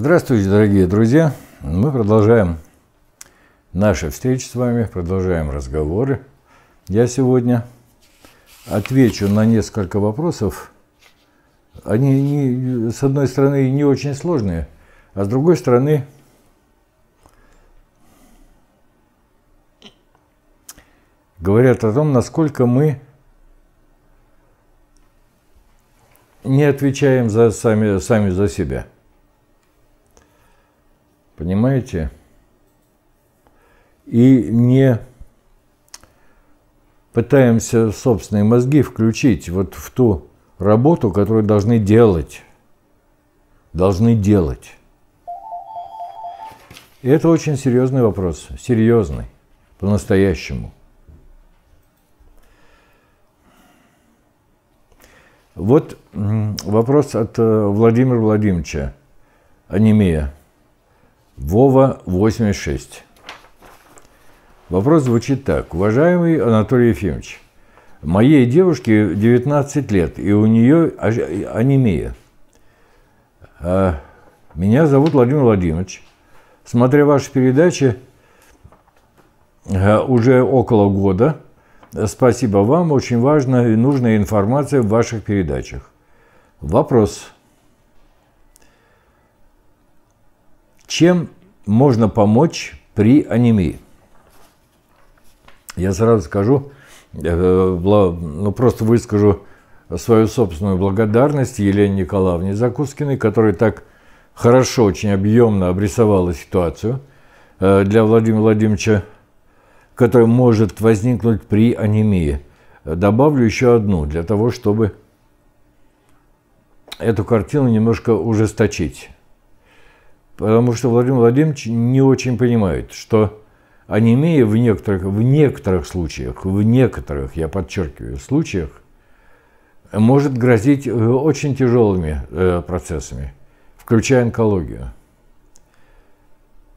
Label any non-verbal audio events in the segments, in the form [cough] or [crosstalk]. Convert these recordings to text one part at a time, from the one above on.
Здравствуйте, дорогие друзья! Мы продолжаем наши встречи с вами, продолжаем разговоры. Я сегодня отвечу на несколько вопросов. Они, не, с одной стороны, не очень сложные, а с другой стороны, говорят о том, насколько мы не отвечаем за сами, сами за себя – Понимаете? И не пытаемся собственные мозги включить вот в ту работу, которую должны делать. Должны делать. И это очень серьезный вопрос. Серьезный. По-настоящему. Вот вопрос от э, Владимира Владимировича. Анемия. Вова 86. Вопрос звучит так. Уважаемый Анатолий Ефимович, моей девушке 19 лет, и у нее анемия. А, меня зовут Владимир Владимирович. Смотря ваши передачи а, уже около года, спасибо вам, очень важная и нужная информация в ваших передачах. Вопрос. Чем можно помочь при анемии? Я сразу скажу, э, ну просто выскажу свою собственную благодарность Елене Николаевне Закускиной, которая так хорошо, очень объемно обрисовала ситуацию э, для Владимира Владимировича, которая может возникнуть при анемии. Добавлю еще одну, для того, чтобы эту картину немножко ужесточить потому что Владимир Владимирович не очень понимает, что анемия в некоторых, в некоторых случаях, в некоторых, я подчеркиваю, случаях, может грозить э, очень тяжелыми э, процессами, включая онкологию.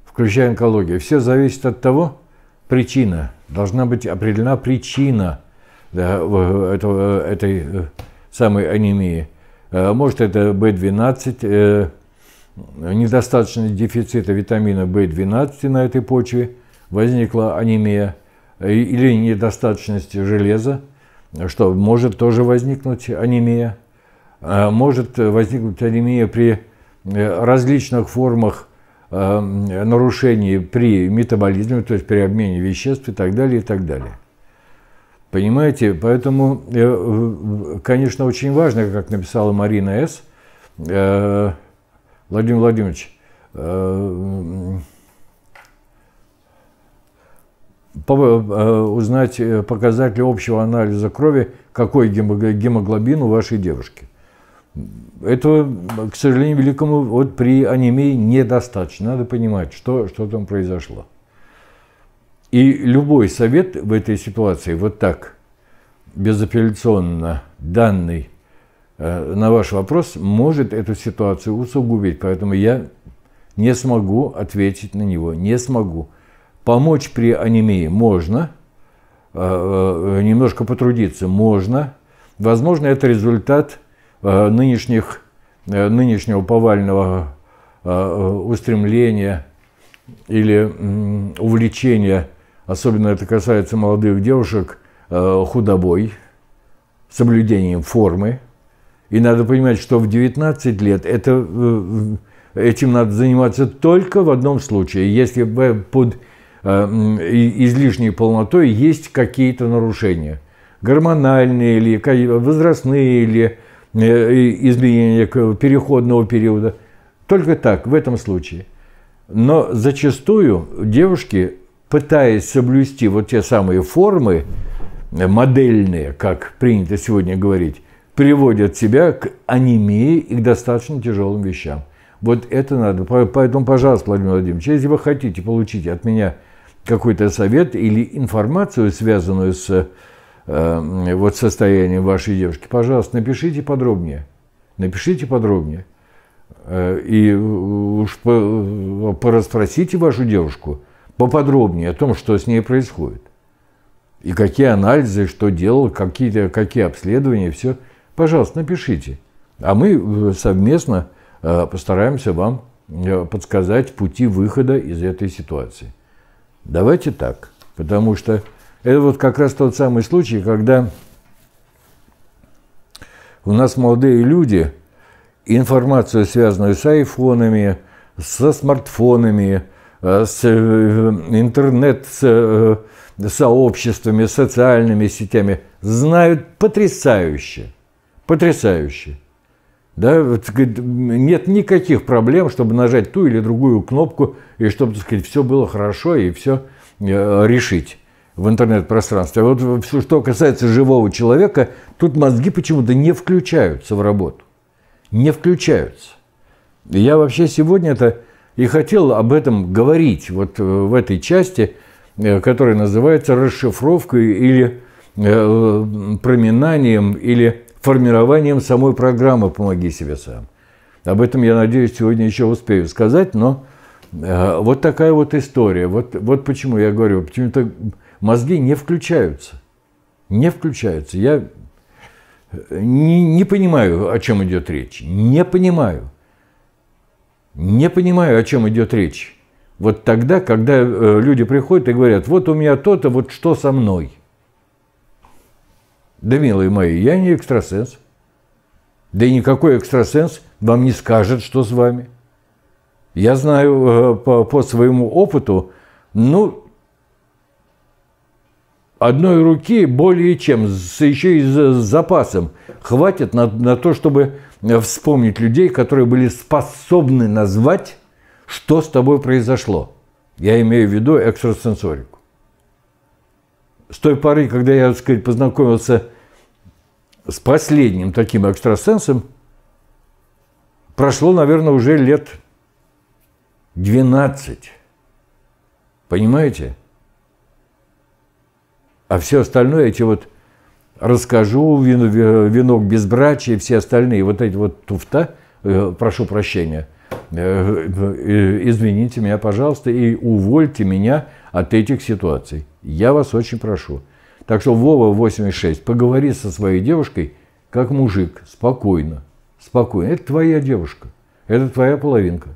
Включая онкологию. Все зависит от того, причина. Должна быть определена причина да, этого, этой э, самой анемии. Может это B12, недостаточно дефицита витамина В12 на этой почве, возникла анемия э, или недостаточность железа, что может тоже возникнуть анемия. Э, может возникнуть анемия при э, различных формах нарушений при метаболизме, то есть при обмене веществ и так далее, и так далее. Понимаете, поэтому, конечно, очень важно, как написала Марина С., Владимир Владимирович, э, э, узнать э, показатели общего анализа крови, какой гемоглобин у вашей девушки. Этого, к сожалению, великому вот при анемии недостаточно. Надо понимать, что, что там произошло. И любой совет в этой ситуации, вот так, безапелляционно данный Э, на ваш вопрос может эту ситуацию усугубить, поэтому я не смогу ответить на него, не смогу. Помочь при анемии можно, э, э, немножко потрудиться можно. Возможно, это результат нынешних, нынешнего повального устремления или увлечения, особенно это касается молодых девушек, худобой, соблюдением формы – и надо понимать, что в 19 лет это, э, этим надо заниматься только в одном случае, если э, под э, излишней полнотой есть какие-то нарушения. Гормональные или возрастные, или изменения переходного периода. Только так, в этом случае. Но зачастую девушки, пытаясь соблюсти вот те самые формы, модельные, как принято сегодня говорить, приводят себя к анемии и к достаточно тяжелым вещам. Вот это надо. Поэтому, пожалуйста, Владимир Владимирович, если вы хотите получить от меня какой-то совет или информацию, связанную с э, вот состоянием вашей девушки, пожалуйста, напишите подробнее. Напишите подробнее. Э, и уж пораспросите вашу девушку поподробнее о том, что с ней происходит. И какие анализы, что делал, какие, какие обследования, все – Пожалуйста, напишите. А мы э, совместно э, постараемся вам э, подсказать пути выхода из этой ситуации. Давайте так, потому что это вот как раз тот самый случай, когда у нас молодые люди информацию, связанную с айфонами, со смартфонами, с интернет-сообществами, социальными сетями, знают потрясающе – Потрясающе. Да, нет никаких проблем, чтобы нажать ту или другую кнопку, и чтобы так сказать, все было хорошо и все э, решить в интернет-пространстве. А вот что касается живого человека, тут мозги почему-то не включаются в работу. Не включаются. Я вообще сегодня это и хотел об этом говорить, вот э, в этой части, э, которая называется расшифровкой или проминанием или формированием самой программы «Помоги себе сам». Об этом, я надеюсь, сегодня еще успею сказать, но э, вот такая вот история. Вот, вот почему я говорю, почему-то мозги не включаются. Не включаются. Я э, не, не понимаю, о чем идет речь. Не понимаю. Не понимаю, о чем идет речь. Вот тогда, когда э, люди приходят и говорят, вот у меня то-то, вот что со мной – да, милые мои, я не экстрасенс. Да и никакой экстрасенс вам не скажет, что с вами. Я знаю э, по, по своему опыту, ну, одной руки более чем, с, еще и с, с запасом хватит на, на то, чтобы э, вспомнить людей, которые были способны назвать, что с тобой произошло. Я имею в виду экстрасенсорику с той поры, когда я, так сказать, познакомился с последним таким экстрасенсом, прошло, наверное, уже лет 12. Понимаете? А все остальное, эти вот расскажу, вино, венок безбрачия, все остальные, вот эти вот туфта, э, прошу прощения, э, э, извините меня, пожалуйста, и увольте меня от этих ситуаций. Я вас очень прошу. Так что Вова 86, поговори со своей девушкой, как мужик, спокойно. Спокойно. Это твоя девушка. Это твоя половинка.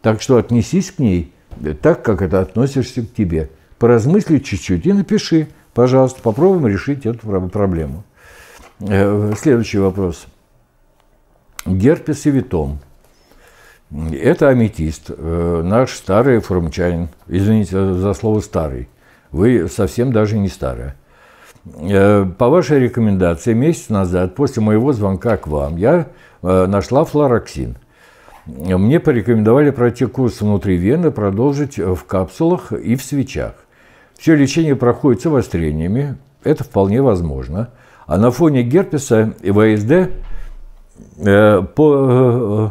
Так что отнесись к ней э, так, как это относишься к тебе. Поразмысли чуть-чуть и напиши, пожалуйста, попробуем решить эту проблему. Э, следующий вопрос. Герпес и витом. Это аметист, э, наш старый форумчанин. Извините за слово «старый» вы совсем даже не старая. Э, по вашей рекомендации, месяц назад, после моего звонка к вам, я э, нашла флороксин. Мне порекомендовали пройти курс внутри вены, продолжить в капсулах и в свечах. Все лечение проходит с обострениями, это вполне возможно. А на фоне герпеса и ВСД, э, по, э,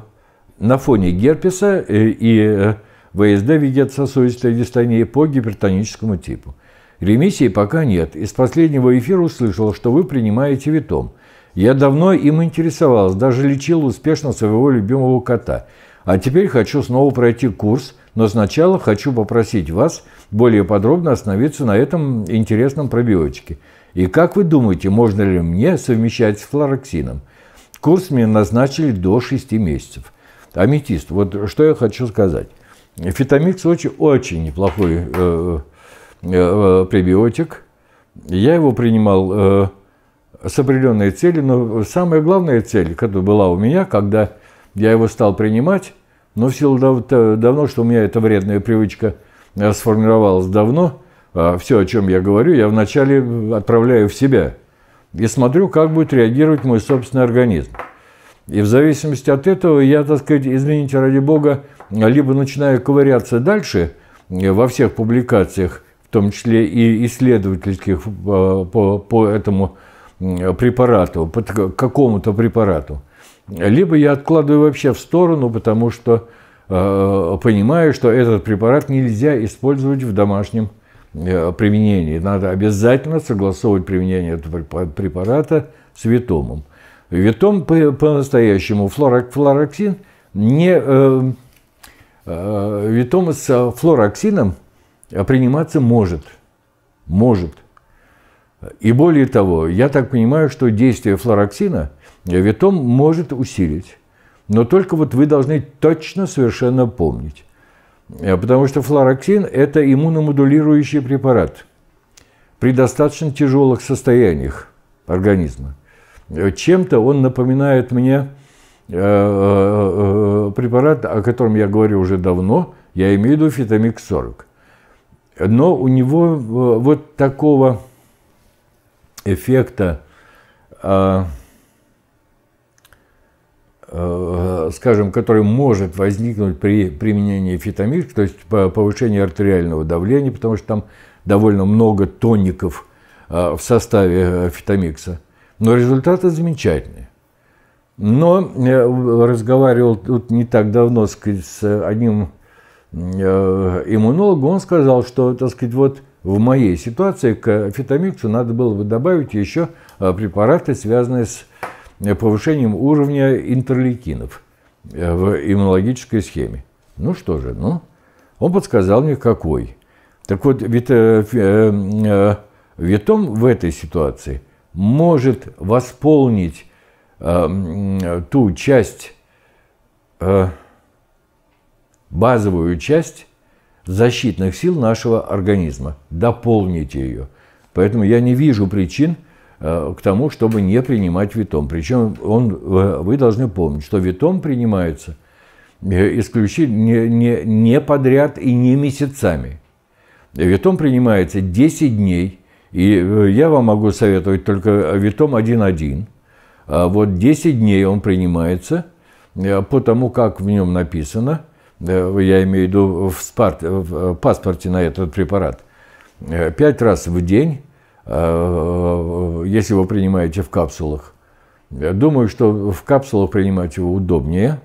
э на фоне герпеса и э, ВСД ведет сосудистая дистония по гипертоническому типу. Ремиссии пока нет. Из последнего эфира услышал, что вы принимаете витом. Я давно им интересовался, даже лечил успешно своего любимого кота. А теперь хочу снова пройти курс, но сначала хочу попросить вас более подробно остановиться на этом интересном пробиотике. И как вы думаете, можно ли мне совмещать с флороксином? Курс мне назначили до 6 месяцев. Аметист, вот что я хочу сказать. Фитамид в очень неплохой э, э, э, пребиотик. Я его принимал э, с определенной целью, но самая главная цель, которая была у меня, когда я его стал принимать, но в силу дав давно, что у меня эта вредная привычка сформировалась давно, а все, о чем я говорю, я вначале отправляю в себя и смотрю, как будет реагировать мой собственный организм. И в зависимости от этого я, так сказать, извините ради бога, либо начинаю ковыряться дальше э, во всех публикациях, в том числе и исследовательских э, по, по этому препарату, по какому-то препарату, либо я откладываю вообще в сторону, потому что э, понимаю, что этот препарат нельзя использовать в домашнем э, применении. Надо обязательно согласовывать применение этого препарата с витомом. Витом по-настоящему флороксин не... Э, э, витом с флороксином приниматься может. Может. И более того, я так понимаю, что действие флороксина витом может усилить. Но только вот вы должны точно совершенно помнить. Э, потому что флороксин – это иммуномодулирующий препарат при достаточно тяжелых состояниях организма. Э, чем-то он напоминает мне э, э, препарат, о котором я говорю уже давно, я имею в виду фитамик 40. Но у него вот такого эффекта, скажем, который может возникнуть при применении фитамик, то есть повышение артериального давления, потому что там довольно много тоников в составе Фитомикса. Но результаты замечательные. Но э, разговаривал тут не так давно сказать, с одним э, иммунологом, он сказал, что так сказать, вот в моей ситуации к фитомиксу надо было бы добавить еще э, препараты, связанные с повышением уровня интерлейкинов в иммунологической схеме. Ну что же, ну, он подсказал мне, какой. Так вот, витом в этой ситуации – может восполнить э, ту часть, э, базовую часть защитных сил нашего организма, дополнить ее. Поэтому я не вижу причин э, к тому, чтобы не принимать витом. Причем он, э, вы должны помнить, что витом принимается э, исключительно не, не, не подряд и не месяцами. Витом принимается 10 дней – и э, я вам могу советовать только э, Витом 1.1. А вот 10 дней он принимается э, по тому, как в нем написано, я имею в виду в, спарт, в паспорте на этот препарат, пять раз в день, если вы принимаете в капсулах. Думаю, что в капсулах принимать его удобнее,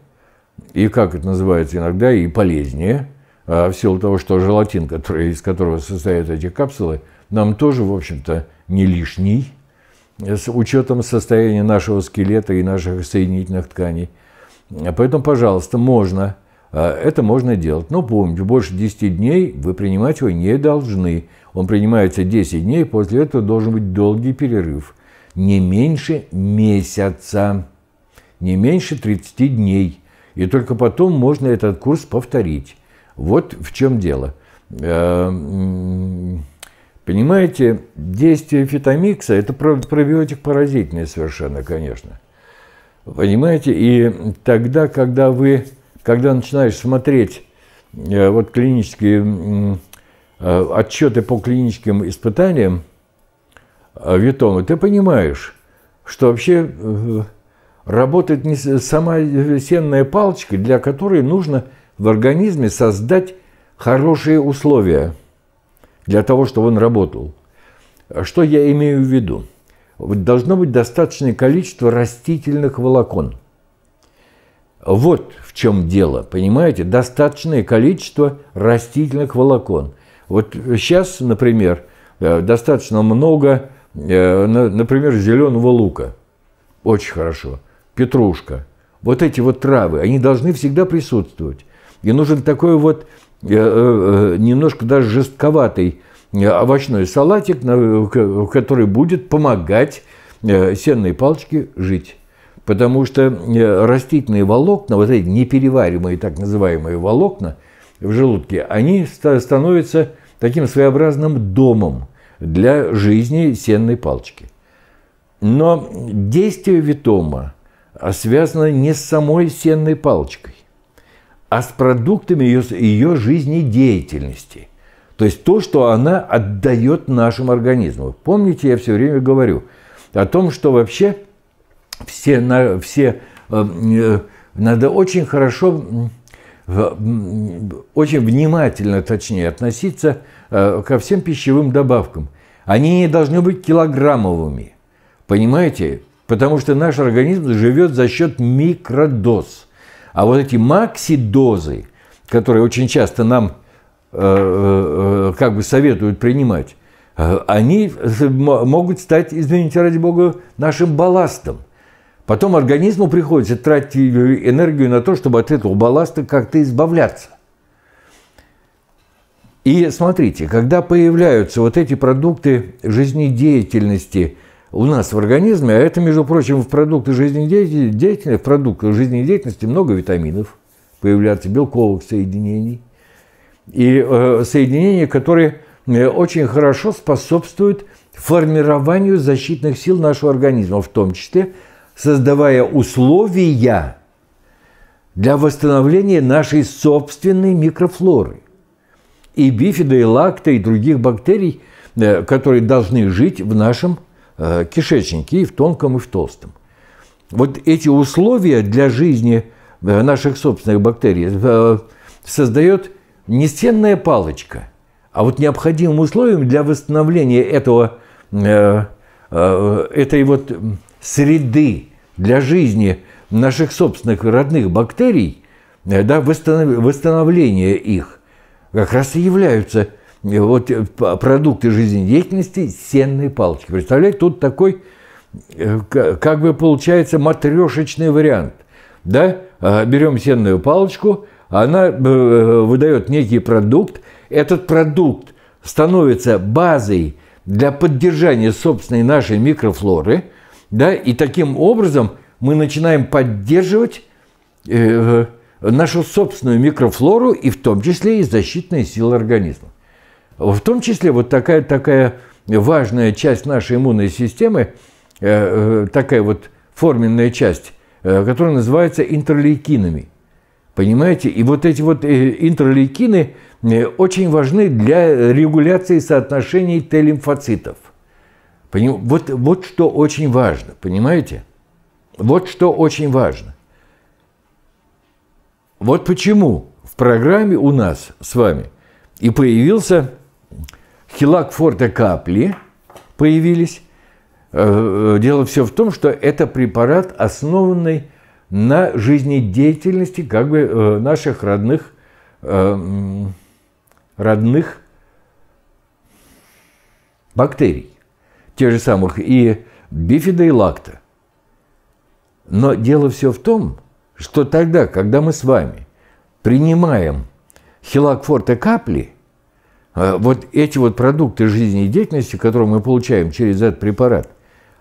и, как это называется иногда, и полезнее, в силу того, что желатин, который, из которого состоят эти капсулы – нам тоже, в общем-то, не лишний, э, с учетом состояния нашего скелета и наших соединительных тканей. Поэтому, пожалуйста, можно, а, это можно делать. Но помните, больше 10 дней вы принимать его не должны. Он принимается 10 дней, после этого должен быть долгий перерыв. Не меньше месяца, не меньше 30 дней. И только потом можно этот курс повторить. Вот в чем дело. Э, Понимаете, действие фитомикса – это пробиотик поразительный совершенно, конечно. Понимаете, и тогда, когда вы, когда начинаешь смотреть э, вот клинические э, отчеты по клиническим испытаниям э, Витона, ты понимаешь, что вообще работает не сама сенная палочка, для которой нужно в организме создать хорошие условия – для того, чтобы он работал. Что я имею в виду? Должно быть достаточное количество растительных волокон. Вот в чем дело, понимаете? Достаточное количество растительных волокон. Вот сейчас, например, э, достаточно много, э, например, зеленого лука. Очень хорошо. Петрушка. Вот эти вот травы, они должны всегда присутствовать. И нужен такой вот Э, э, немножко даже жестковатый э, овощной салатик, который будет помогать сенной палочке жить. Потому что растительные волокна, вот эти неперевариваемые так называемые волокна в желудке, они становятся таким своеобразным домом для жизни сенной палочки. Но действие витома а связано не с самой сенной палочкой а с продуктами ее, ее жизнедеятельности. То есть то, что она отдает нашему организму. Помните, я все время говорю о том, что вообще все, на, все эм, э, надо очень хорошо, очень внимательно, точнее, относиться э, ко всем пищевым добавкам. Они не должны быть килограммовыми, понимаете? Потому что наш организм живет за счет микродоз – а вот эти максидозы, которые очень часто нам э, э, как бы советуют принимать, э, они могут стать, извините ради бога, нашим балластом. Потом организму приходится тратить энергию на то, чтобы от этого балласта как-то избавляться. И смотрите, когда появляются вот эти продукты жизнедеятельности, у нас в организме, а это, между прочим, в продуктах жизнедеятельности, в продуктах жизнедеятельности много витаминов, появляться белковых соединений, и э, соединений, которые э, очень хорошо способствуют формированию защитных сил нашего организма, в том числе создавая условия для восстановления нашей собственной микрофлоры. И бифида, и лакта, и других бактерий, э, которые должны жить в нашем Э, кишечнике, и в тонком, и в толстом. Вот эти условия для жизни э, наших собственных бактерий э, создает не стенная палочка, а вот необходимым условием для восстановления этого, этой вот среды для жизни наших собственных родных бактерий, да, восстановление их, как раз и являются – вот, э, продукты жизнедеятельности сенные палочки. Представляете, тут такой, э, как бы получается, матрешечный вариант. Да? А, берем сенную палочку, она э, выдает некий продукт, этот продукт становится базой для поддержания собственной нашей микрофлоры, да, и таким образом мы начинаем поддерживать нашу собственную микрофлору и в том числе и защитные силы организма. В том числе вот такая, такая важная часть нашей иммунной системы, э, э, такая вот форменная часть, э, которая называется интерлейкинами. Понимаете? И вот эти вот интерлейкины очень важны для регуляции соотношений Т-лимфоцитов. Вот, вот что очень важно, понимаете? Вот что очень важно. Вот почему в программе у нас с вами и появился хилакфорта капли появились. Э, э, дело все в том, что это препарат, основанный на жизнедеятельности как бы э, наших родных, родных бактерий, тех же самых и бифида, и лакта. Но дело все в том, что тогда, когда мы с вами принимаем хилакфорта капли – а вот эти вот продукты жизнедеятельности, которые мы получаем через этот препарат,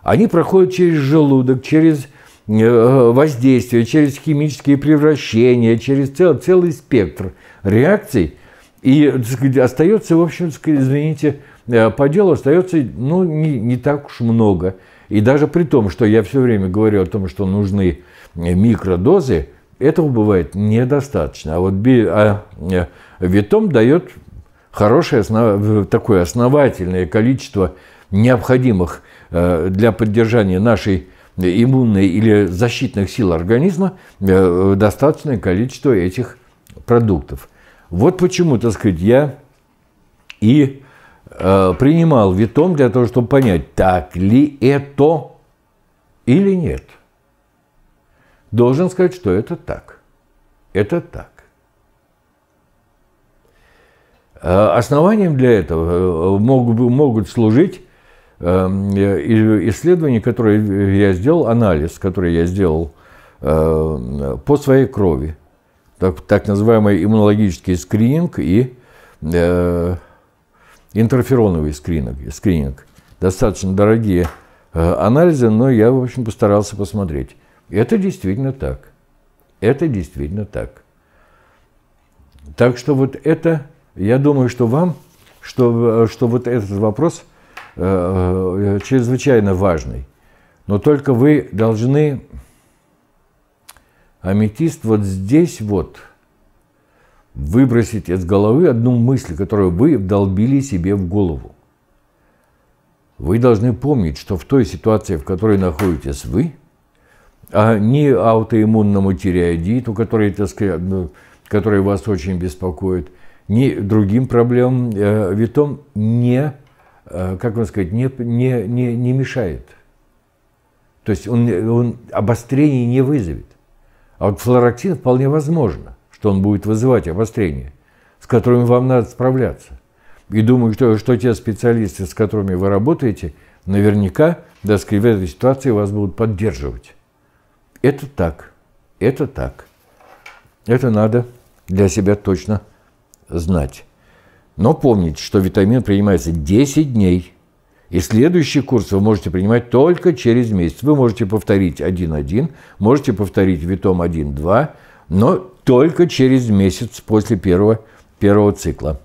они проходят через желудок, через э, воздействие, через химические превращения, через цел, целый спектр реакций. И сказать, остается, в общем, сказать, извините, э, по делу остается ну, не, не так уж много. И даже при том, что я все время говорю о том, что нужны микродозы, этого бывает недостаточно. А вот би, а, э, Витом дает хорошее, такое основательное количество необходимых э, для поддержания нашей иммунной или защитных сил организма э, достаточное количество этих продуктов. Вот почему, так сказать, я и э, принимал витом для того, чтобы понять, так ли это или нет. Должен сказать, что это так. Это так. Э, основанием для этого э, могут, служить эм, э, исследования, которые я сделал, анализ, который я сделал эм, по своей крови. Так, так называемый иммунологический скрининг и интерфероновый скрининг, скрининг. Достаточно дорогие анализы, но я, в общем, постарался посмотреть. Это действительно так. Это действительно так. Так что вот это я думаю, что вам, что, э, что вот этот вопрос э, э, чрезвычайно важный. Но только вы должны, аметист, вот здесь вот выбросить из головы одну мысль, которую вы вдолбили себе в голову. Вы должны помнить, что в той ситуации, в которой находитесь вы, а не аутоиммунному тиреоидиту, который, так сказать, ну, который вас очень беспокоит – ни другим проблемам э, Витон не, э, как вам сказать, не, не, не, не мешает. То есть он, он обострение не вызовет. А вот флорактин вполне возможно, что он будет вызывать обострение, с которым вам надо справляться. И думаю, что, что те специалисты, с которыми вы работаете, наверняка да, в этой ситуации вас будут поддерживать. Это так. Это так. Это надо для себя точно знать. Но помните, что витамин принимается 10 дней, и следующий курс вы можете принимать только через месяц. Вы можете повторить 1-1, можете повторить витом 1-2, но только через месяц после первого, первого цикла.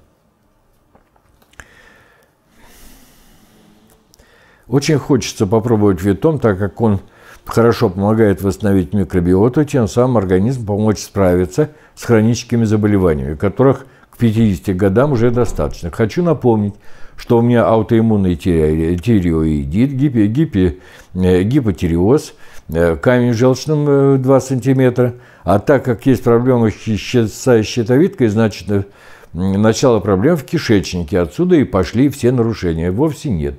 Очень хочется попробовать витом, так как он хорошо помогает восстановить микробиоту, тем самым организм помочь справиться с хроническими заболеваниями, которых – 50 годам уже достаточно. Хочу напомнить, что у меня аутоиммунный тиреоидит, гипи, гипи, э, гипотиреоз, э, камень в желчном 2 э, сантиметра. А так как есть проблемы с щитовидкой, значит, начало проблем в кишечнике. Отсюда и пошли все нарушения. Вовсе нет.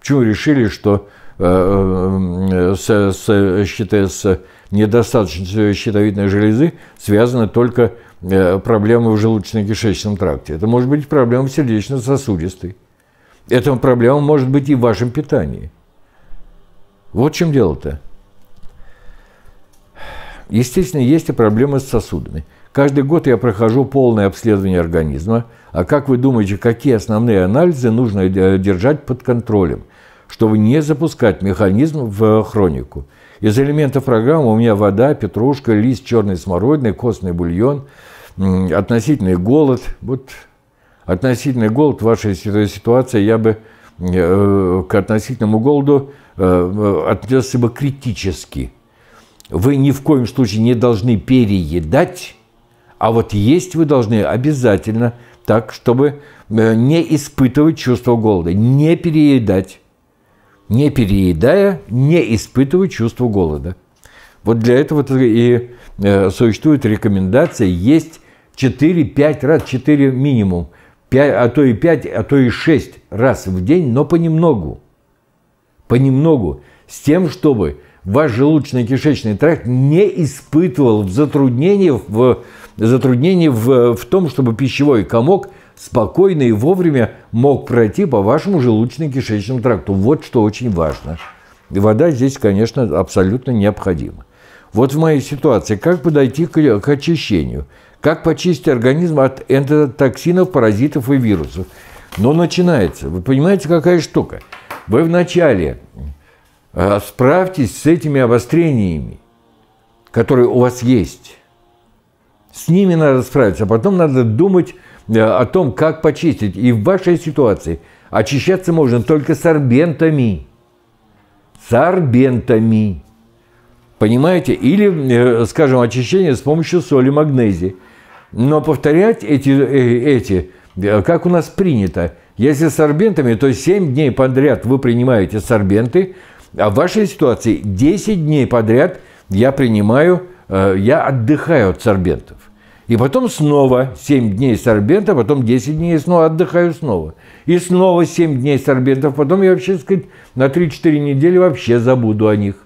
Почему решили, что э, с, с, с недостаточностью щитовидной железы связано только Э, проблемы в желудочно-кишечном тракте, это может быть проблема в сердечно-сосудистой. Эта проблема может быть и в вашем питании. Вот в чем дело-то. Естественно, есть и проблемы с сосудами. Каждый год я прохожу полное обследование организма. А как вы думаете, какие основные анализы нужно э, держать под контролем, чтобы не запускать механизм в хронику? Из элементов программы у меня вода, петрушка, лист черной смородины, костный бульон – относительный голод. Вот относительный голод в вашей э, ситуации я бы э, к относительному голоду э, отнесся бы критически. Вы ни в коем случае не должны переедать, а вот есть вы должны обязательно так, чтобы не испытывать чувство голода, не переедать. Не переедая, не испытывать чувство голода. Вот для этого и существует рекомендация есть 4-5 раз, 4 минимум, 5, а то и 5, а то и 6 раз в день, но понемногу. Понемногу. С тем, чтобы ваш желудочно-кишечный тракт не испытывал затруднений, в, затруднений в, в том, чтобы пищевой комок спокойно и вовремя мог пройти по вашему желудочно-кишечному тракту. Вот что очень важно. И вода здесь, конечно, абсолютно необходима. Вот в моей ситуации, как подойти к, к очищению? Как почистить организм от энтотоксинов, паразитов и вирусов? Но начинается. Вы понимаете, какая штука? Вы вначале э, справьтесь с этими обострениями, которые у вас есть. С ними надо справиться, а потом надо думать э, о том, как почистить. И в вашей ситуации очищаться можно только сорбентами. Сорбентами. Понимаете? Или, э, скажем, очищение с помощью соли магнезии – но повторять эти, э, эти, э, как у нас принято, если сорбентами, то 7 дней подряд вы принимаете сорбенты, а в вашей ситуации 10 дней подряд я принимаю, э, я отдыхаю от сорбентов. И потом снова 7 дней сорбента, потом 10 дней снова отдыхаю снова. И снова 7 дней сорбентов, потом я вообще, сказать, на 3-4 недели вообще забуду о них.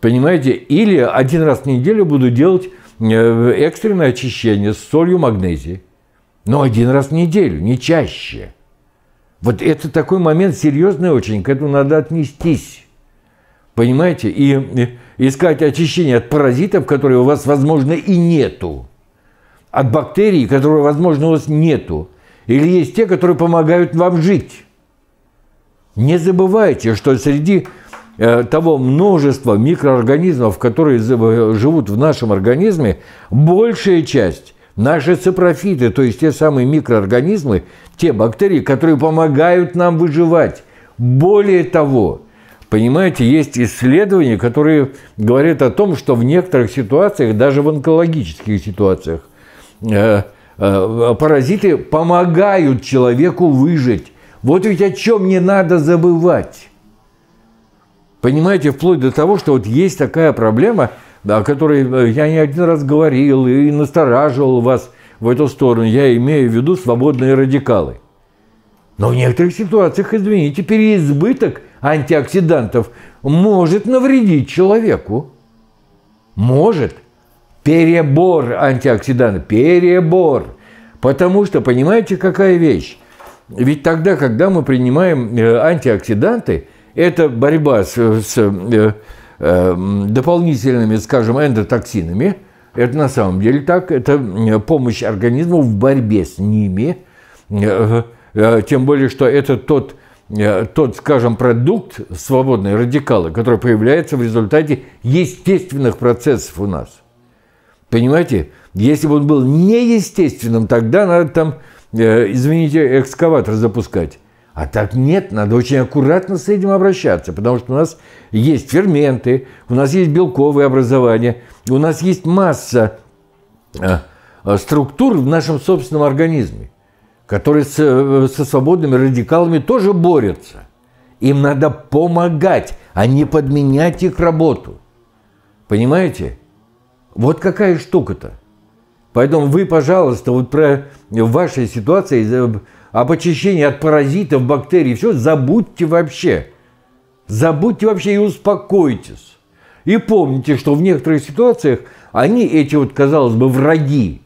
Понимаете? Или один раз в неделю буду делать Э, экстренное очищение с солью магнезии. Но один раз в неделю, не чаще. Вот это такой момент серьезный очень, к этому надо отнестись. Понимаете? И искать очищение от паразитов, которые у вас, возможно, и нету. От бактерий, которые, возможно, у вас нету. Или есть те, которые помогают вам жить. Не забывайте, что среди Э, того множества микроорганизмов, которые живут в нашем организме, большая часть наши цепрофиты, то есть те самые микроорганизмы, те бактерии, которые помогают нам выживать. Более того, понимаете, есть исследования, которые говорят о том, что в некоторых ситуациях, даже в онкологических ситуациях, э, э, паразиты помогают человеку выжить. Вот ведь о чем не надо забывать. Понимаете, вплоть до того, что вот есть такая проблема, да, о которой э, я не один раз говорил и настораживал вас в эту сторону. Я имею в виду свободные радикалы. Но в некоторых ситуациях, извините, переизбыток антиоксидантов может навредить человеку. Может. Перебор антиоксидантов. Перебор. Потому что, понимаете, какая вещь? Ведь тогда, когда мы принимаем э, антиоксиданты – это борьба с, с э, эм, дополнительными, скажем, эндотоксинами. Это на самом деле так. Это э, помощь организму в борьбе с ними. Э, э, тем более, что это тот тот, скажем, продукт свободные радикалы, который появляется в результате естественных процессов у нас. Понимаете? Если бы он был неестественным, тогда надо там, извините, экскаватор запускать. А так нет, надо очень аккуратно с этим обращаться, потому что у нас есть ферменты, у нас есть белковые образования, у нас есть масса а, а, структур в нашем собственном организме, которые со, э, со свободными радикалами тоже борются. Им надо помогать, а не подменять их работу. Понимаете? Вот какая штука-то. Поэтому вы, пожалуйста, вот про вашей ситуации э, об очищении от паразитов, бактерий, все, забудьте вообще. Забудьте вообще и успокойтесь. И помните, что в некоторых ситуациях они, эти вот, казалось бы, враги,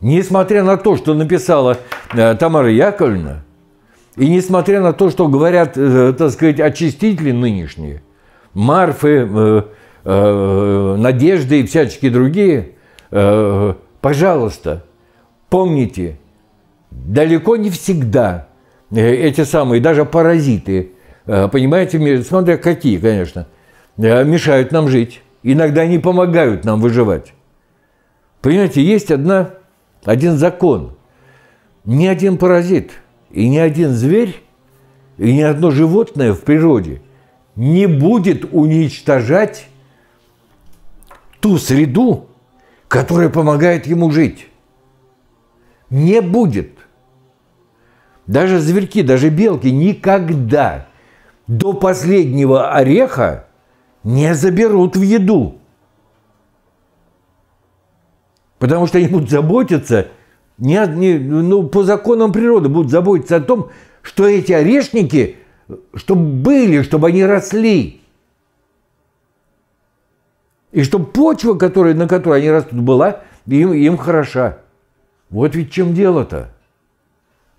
несмотря на то, что написала э, Тамара Яковлевна, и несмотря на то, что говорят, э, так сказать, очистители нынешние, Марфы, э, Надежды и всяческие другие, пожалуйста, помните – далеко не всегда э, эти самые, даже паразиты, э, понимаете, смотря какие, конечно, э, мешают нам жить. Иногда они помогают нам выживать. Понимаете, есть одна, один закон. Ни один паразит и ни один зверь и ни одно животное в природе не будет уничтожать ту среду, которая помогает ему жить. Не будет. Даже зверьки, даже белки никогда до последнего ореха не заберут в еду. Потому что они будут заботиться, не, не, ну, по законам природы будут заботиться о том, что эти орешники, чтобы были, чтобы они росли. И чтобы почва, которая, на которой они растут, была им, им хороша. Вот ведь чем дело-то.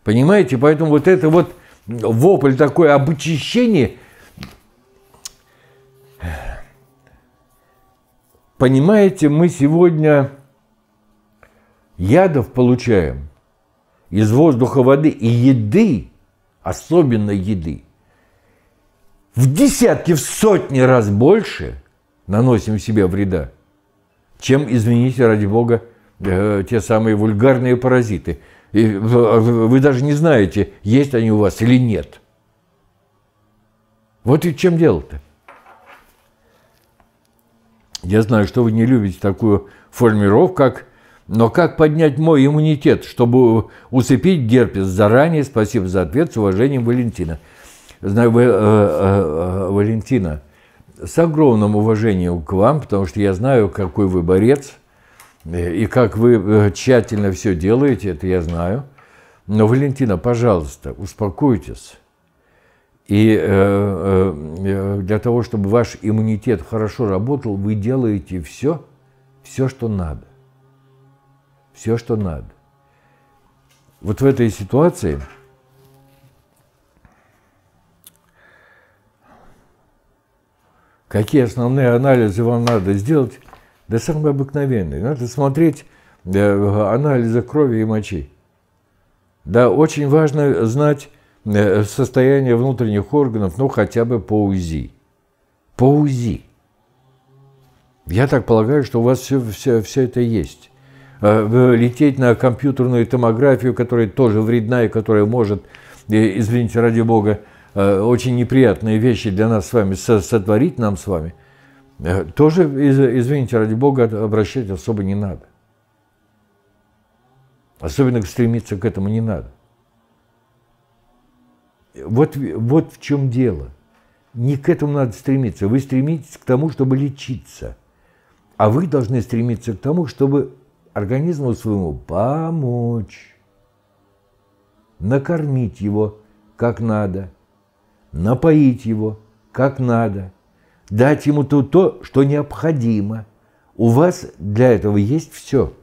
Понимаете? Поэтому вот это вот вопль такое об очищении, понимаете, мы сегодня ядов получаем из воздуха, воды и еды, особенно еды, в десятки, в сотни раз больше наносим себе вреда, чем, извините, ради бога, э, те самые вульгарные паразиты – и а вы даже не знаете, есть они у вас или нет. Вот и чем дело-то? Я знаю, что вы не любите такую формировку, как но как поднять мой иммунитет, чтобы усыпить герпес заранее? Спасибо за ответ. С уважением, Валентина. Знаю, вы, э, э, э Валентина, с огромным уважением к вам, потому что я знаю, какой вы борец – и как вы э, тщательно все делаете, это я знаю. Но, Валентина, пожалуйста, успокойтесь. И э, э, для того, чтобы ваш иммунитет хорошо работал, вы делаете все, все, что надо. Все, что надо. Вот в этой ситуации какие основные анализы вам надо сделать, да самый обыкновенный. Надо смотреть э, анализы крови и мочи. Да, очень важно знать э, состояние внутренних органов, ну, хотя бы по УЗИ. По УЗИ. Я так полагаю, что у вас все, все, все это есть. Э, лететь на компьютерную томографию, которая тоже вредна и которая может, извините, ради бога, очень неприятные вещи для нас с вами сотворить нам с вами, Э, тоже, извините, ради Бога, обращать особо не надо. Особенно стремиться к этому не надо. Вот, вот в чем дело. Не к этому надо стремиться. Вы стремитесь к тому, чтобы лечиться. А вы должны стремиться к тому, чтобы организму своему помочь. Накормить его как надо. Напоить его как надо – дать ему то, то, что необходимо. У вас для этого есть все,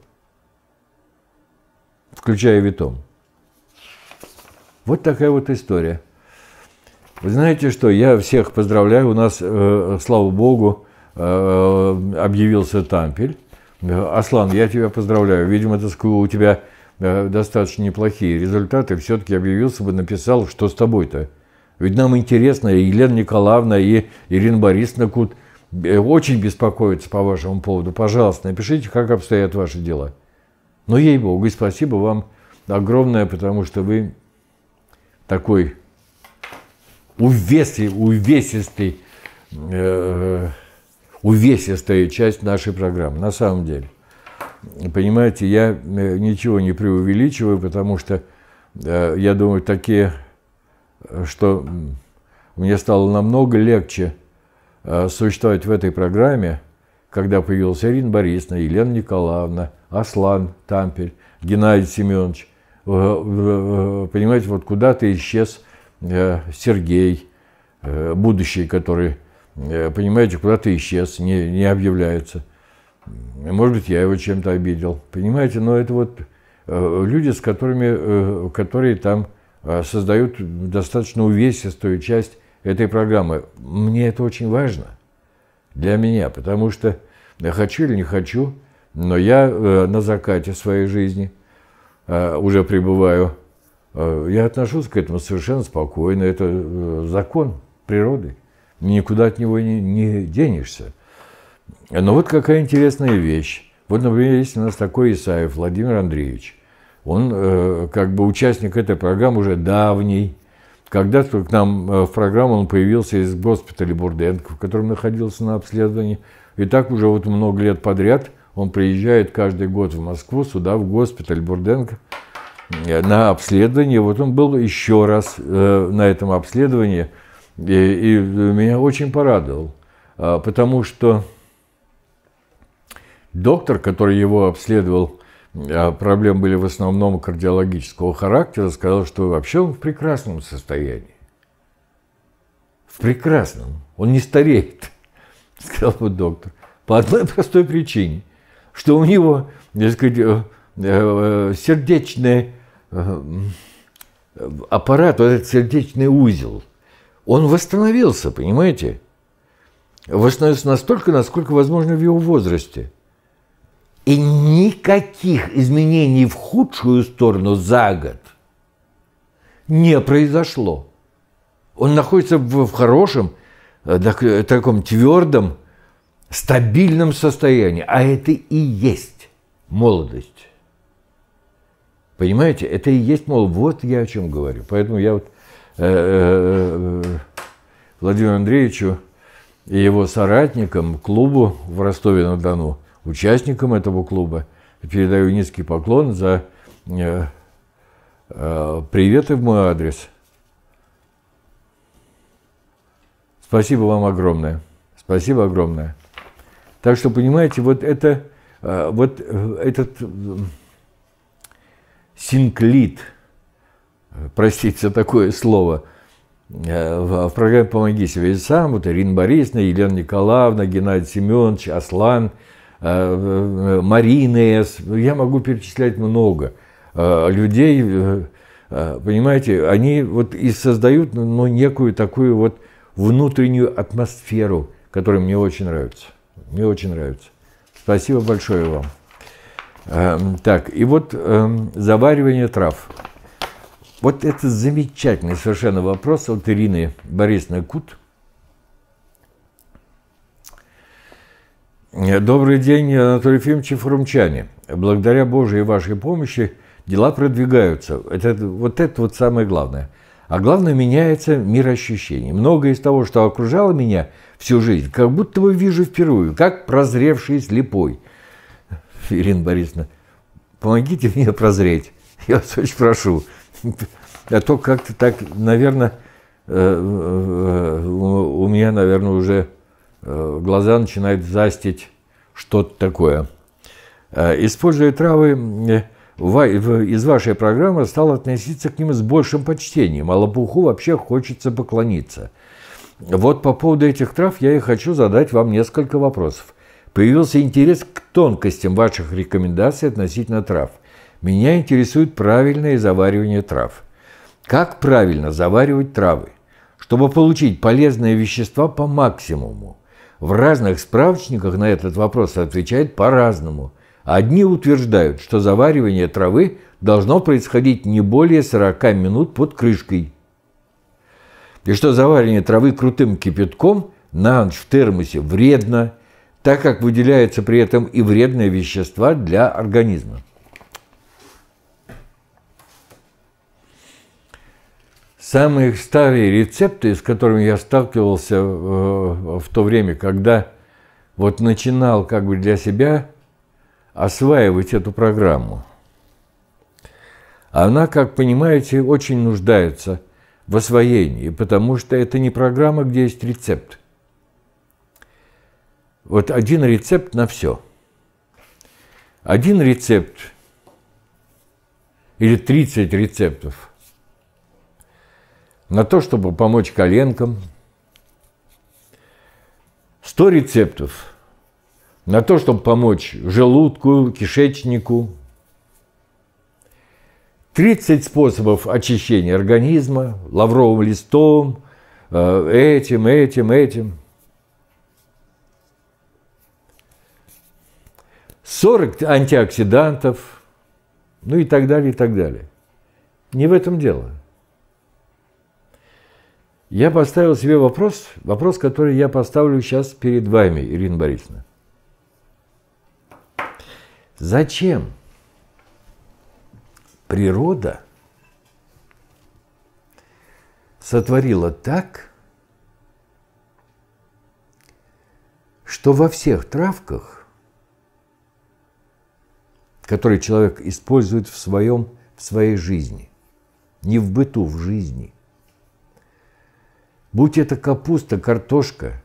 включая Витом. Вот такая вот история. Вы знаете что, я всех поздравляю, у нас, э, слава богу, э, объявился тампель. Аслан, я тебя поздравляю, видимо, это у тебя э, достаточно неплохие результаты, все-таки объявился бы, написал, что с тобой-то. Ведь нам интересно, и Елена Николаевна, и Ирина Борисовна Кут э, очень беспокоятся по вашему поводу. Пожалуйста, напишите, как обстоят ваши дела. Но ну, ей-богу, и спасибо вам огромное, потому что вы такой увеси, увесистый, э, увесистая часть нашей программы, на самом деле. Понимаете, я э, ничего не преувеличиваю, потому что э, я думаю, такие что мне стало намного легче э, существовать в этой программе, когда появилась Ирина Борисовна, Елена Николаевна, Аслан Тампель, Геннадий Семенович. Э, э, понимаете, вот куда-то исчез Сергей, будущий, который, понимаете, куда-то исчез, не, не объявляется. Может быть, я его чем-то обидел. Понимаете, но это вот люди, с которыми, которые там а, создают достаточно увесистую часть этой программы. Мне это очень важно для меня, потому что я хочу или не хочу, но я э, на закате своей жизни э, уже пребываю. Э, я отношусь к этому совершенно спокойно. Это закон природы. Никуда от него не, не денешься. Но вот какая интересная вещь. Вот, например, есть у нас такой Исаев Владимир Андреевич – он э, как бы участник этой программы уже давний. Когда-то к нам э, в программу он появился из госпиталя Бурденко, в котором находился на обследовании. И так уже вот много лет подряд он приезжает каждый год в Москву, сюда, в госпиталь Бурденко, э, на обследование. Вот он был еще раз э, на этом обследовании, и, и меня очень порадовал, а, потому что доктор, который его обследовал, а проблемы были в основном кардиологического характера, сказал, что вообще он в прекрасном состоянии. В прекрасном. Он не стареет, [laughs] сказал бы доктор. По одной простой причине, что у него, так сказать, э, э, э, сердечный аппарат, вот этот сердечный узел, он восстановился, понимаете? Восстановился настолько, насколько возможно в его возрасте – и никаких изменений в худшую сторону за год не произошло. Он находится в, хорошем, э, э, таком твердом, стабильном состоянии. А это и есть молодость. Понимаете, это и есть, молодость. вот я о чем говорю. Поэтому я вот э, Владимиру Андреевичу и его соратникам, клубу в Ростове-на-Дону – участникам этого клуба. Передаю низкий поклон за э, э, приветы в мой адрес. Спасибо вам огромное. Спасибо огромное. Так что, понимаете, вот это, э, вот этот синклит, простите за такое слово, в программе «Помоги себе» сам, вот Ирина Борисовна, Елена Николаевна, Геннадий Семенович, Аслан – Э, э, Марины, я могу перечислять много э, людей, понимаете, они вот и создают ну, некую такую вот внутреннюю атмосферу, которая мне очень нравится. Мне очень нравится. Спасибо большое вам. Эм, так, и вот эм, заваривание трав. Вот это замечательный совершенно вопрос от Ирины Борисовны Кут. Добрый день, Анатолий Ефимович фрумчане. форумчане. Благодаря Божьей вашей помощи дела продвигаются. Это, вот это вот самое главное. А главное, меняется мир ощущений. Многое из того, что окружало меня всю жизнь, как будто бы вижу впервые, как прозревший слепой. Ирина Борисовна, помогите мне прозреть. Я вас очень прошу. А то как-то так, наверное, э, э, э, у меня, наверное, уже Э, глаза начинают застить что-то такое. Э, используя травы, э, из вашей программы стал относиться к ним с большим почтением, а лопуху вообще хочется поклониться. Вот по поводу этих трав я и хочу задать вам несколько вопросов. Появился интерес к тонкостям ваших рекомендаций относительно трав. Меня интересует правильное заваривание трав. Как правильно заваривать травы, чтобы получить полезные вещества по максимуму? В разных справочниках на этот вопрос отвечают по-разному. Одни утверждают, что заваривание травы должно происходить не более 40 минут под крышкой. И что заваривание травы крутым кипятком на ночь в термосе вредно, так как выделяются при этом и вредные вещества для организма. Самые старые рецепты, с которыми я сталкивался э, в то время, когда вот начинал как бы для себя осваивать эту программу. Она, как понимаете, очень нуждается в освоении, потому что это не программа, где есть рецепт. Вот один рецепт на все. Один рецепт или 30 рецептов – на то, чтобы помочь коленкам. 100 рецептов на то, чтобы помочь желудку, кишечнику. 30 способов очищения организма лавровым листом, э, этим, этим, этим. 40 антиоксидантов, ну и так далее, и так далее. Не в этом дело. Я поставил себе вопрос, вопрос, который я поставлю сейчас перед вами, Ирина Борисовна. Зачем природа сотворила так, что во всех травках, которые человек использует в, своем, в своей жизни, не в быту, в жизни – Будь это капуста, картошка,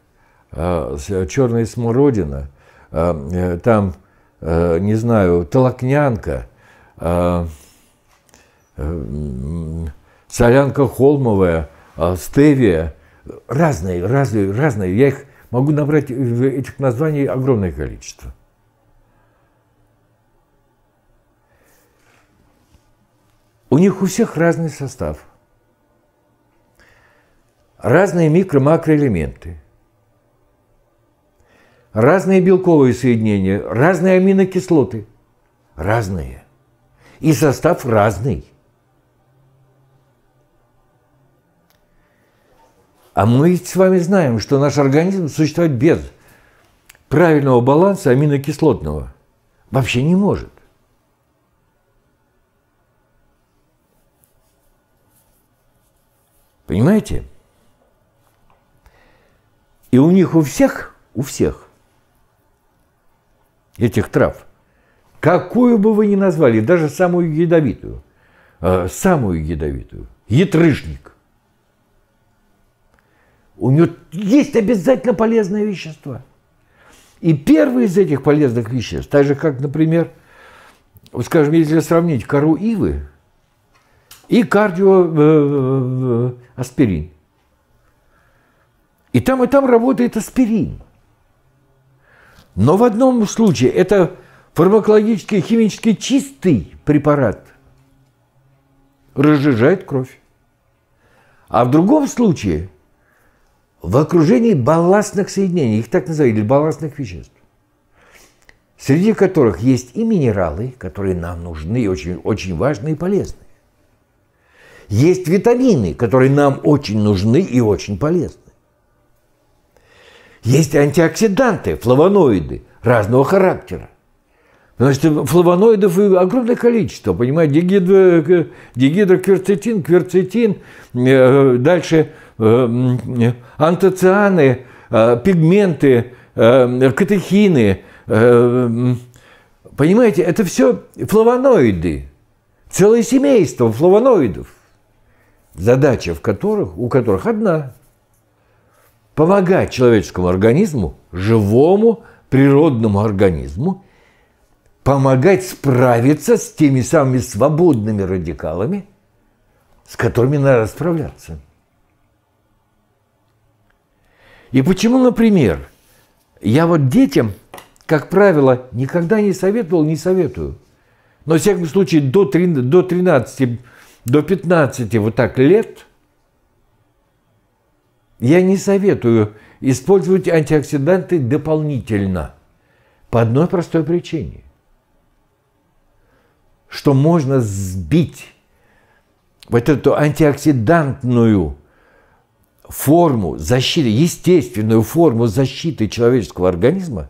а, э, черная смородина, а, э, там, э, не знаю, толокнянка, а, солянка холмовая, стевия, разные, разные, разные. Я их могу набрать, этих названий огромное количество. У них у всех разный состав – разные микро-макроэлементы, разные белковые соединения, разные аминокислоты, разные. И состав разный. А мы ведь с вами знаем, что наш организм существовать без правильного баланса аминокислотного вообще не может. Понимаете? И у них у всех, у всех этих трав, какую бы вы ни назвали, даже самую ядовитую, э, самую ядовитую, ятрышник, у нее есть обязательно полезные вещества. И первое из этих полезных веществ, так же как, например, скажем, если сравнить кору ивы и кардиоаспирин, э, э, и там, и там работает аспирин. Но в одном случае это фармакологически, химически чистый препарат разжижает кровь. А в другом случае в окружении балластных соединений, их так называют, или балластных веществ, среди которых есть и минералы, которые нам нужны, очень, очень важны и полезны. Есть витамины, которые нам очень нужны и очень полезны. Есть антиоксиданты, флавоноиды разного характера. Потому что флавоноидов огромное количество, понимаете, дигидрокверцетин, э, кверцетин, э, дальше э, антоцианы, пигменты, катехины. Понимаете, это все флавоноиды, целое семейство флавоноидов, задача в которых, у которых одна – помогать человеческому организму, живому природному организму, помогать справиться с теми самыми свободными радикалами, с которыми надо справляться. И почему, например, я вот детям, как правило, никогда не советовал, не советую. Но, в всяком случае, до 13, до 13, до 15 вот так лет – я не советую использовать антиоксиданты дополнительно. По одной простой причине. Что можно сбить вот эту антиоксидантную форму защиты, естественную форму защиты человеческого организма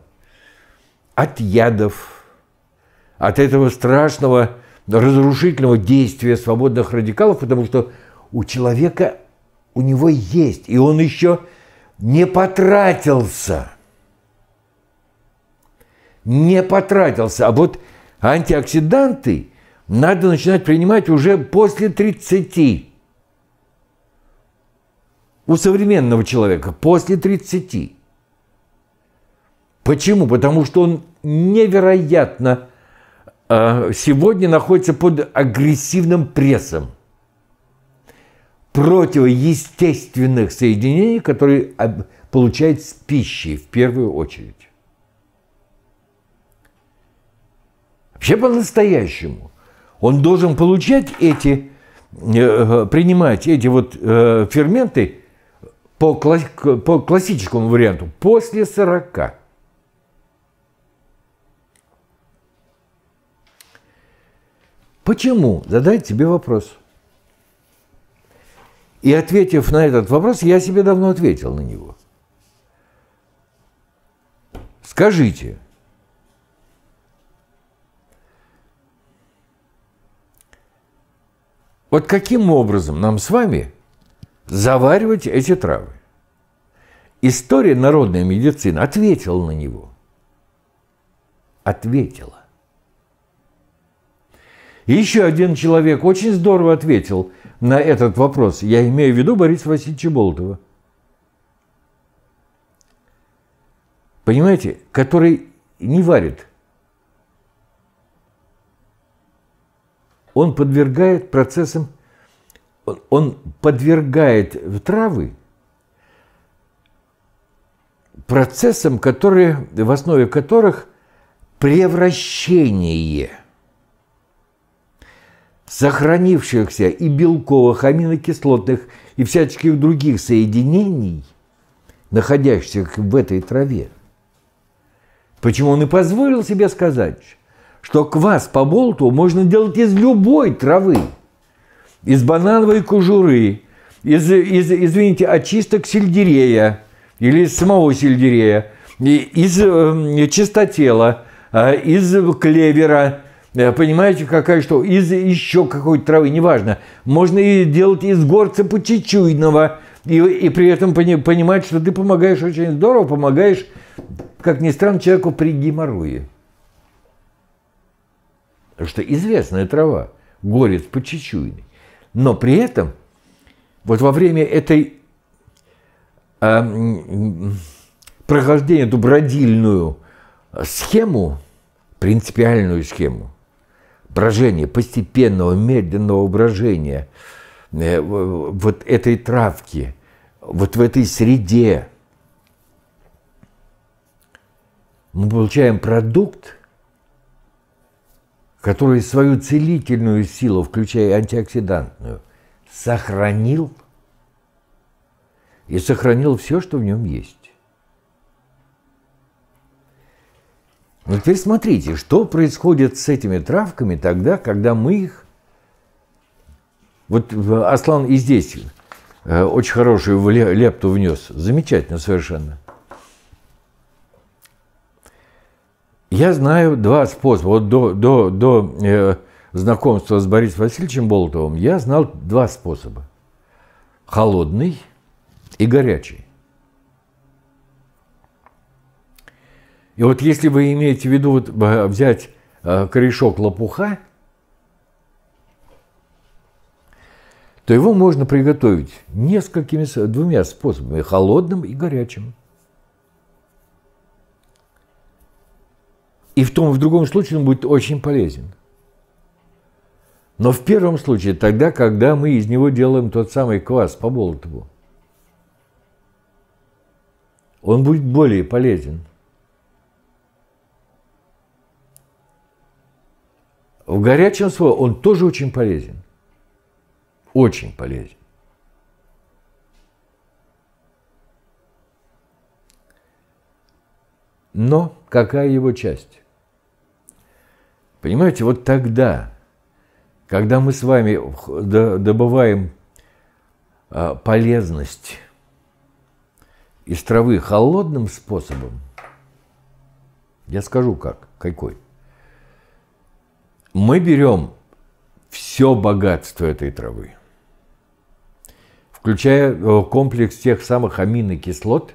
от ядов, от этого страшного разрушительного действия свободных радикалов, потому что у человека у него есть, и он еще не потратился. Не потратился. А вот антиоксиданты надо начинать принимать уже после 30. У современного человека после 30. Почему? Потому что он невероятно а, сегодня находится под агрессивным прессом противоестественных соединений, которые получает с пищей в первую очередь. Вообще по-настоящему он должен получать эти, э, э, принимать эти вот э, ферменты по, по классическому варианту после 40. Почему? Задай себе вопрос. И ответив на этот вопрос, я себе давно ответил на него. Скажите, вот каким образом нам с вами заваривать эти травы? История народной медицины ответила на него. Ответила еще один человек очень здорово ответил на этот вопрос. Я имею в виду Бориса Васильевича Болотова. Понимаете, который не варит. Он подвергает процессам, он подвергает травы процессам, которые, в основе которых превращение – сохранившихся и белковых, аминокислотных и всяческих других соединений, находящихся в этой траве. Почему он и позволил себе сказать, что квас по болту можно делать из любой травы, из банановой кожуры, из, из извините, очисток сельдерея или из самого сельдерея, из эм, чистотела, а, из клевера – Э, понимаете, какая что? Из еще какой-то травы, неважно. Можно и делать из горца почечуйного. И, и при этом пони, понимать, что ты помогаешь очень здорово, помогаешь, как ни странно, человеку при геморрое. что известная трава, горец почечуйный. Но при этом, вот во время этой э, прохождения эту бродильную схему, принципиальную схему, брожения, постепенного, медленного брожения э, вот этой травки, вот в этой среде, мы получаем продукт, который свою целительную силу, включая антиоксидантную, сохранил и сохранил все, что в нем есть. Но теперь смотрите, что происходит с этими травками тогда, когда мы их... Вот э, Аслан и здесь э, очень хорошую лепту внес. Замечательно совершенно. Я знаю два способа. Вот до, до, до э, знакомства с Борисом Васильевичем Болотовым я знал два способа. Холодный и горячий. И вот если вы имеете в виду вот, э, взять э, корешок лопуха, то его можно приготовить несколькими, двумя способами, холодным и горячим. И в том и в другом случае он будет очень полезен. Но в первом случае тогда, когда мы из него делаем тот самый квас по Болотову, он будет более полезен – в горячем слове он тоже очень полезен. Очень полезен. Но какая его часть? Понимаете, вот тогда, когда мы с вами добываем а, полезность из травы холодным способом, я скажу как, какой – мы берем все богатство этой травы, включая э, комплекс тех самых аминокислот,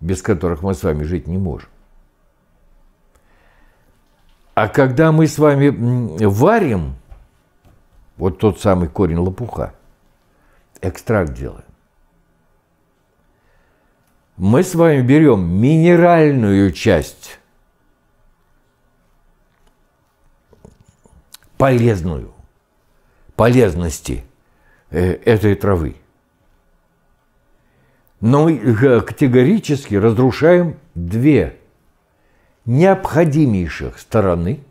без которых мы с вами жить не можем. А когда мы с вами варим вот тот самый корень лопуха, экстракт делаем, мы с вами берем минеральную часть полезную, полезности э, этой травы. Но мы категорически разрушаем две необходимейших стороны,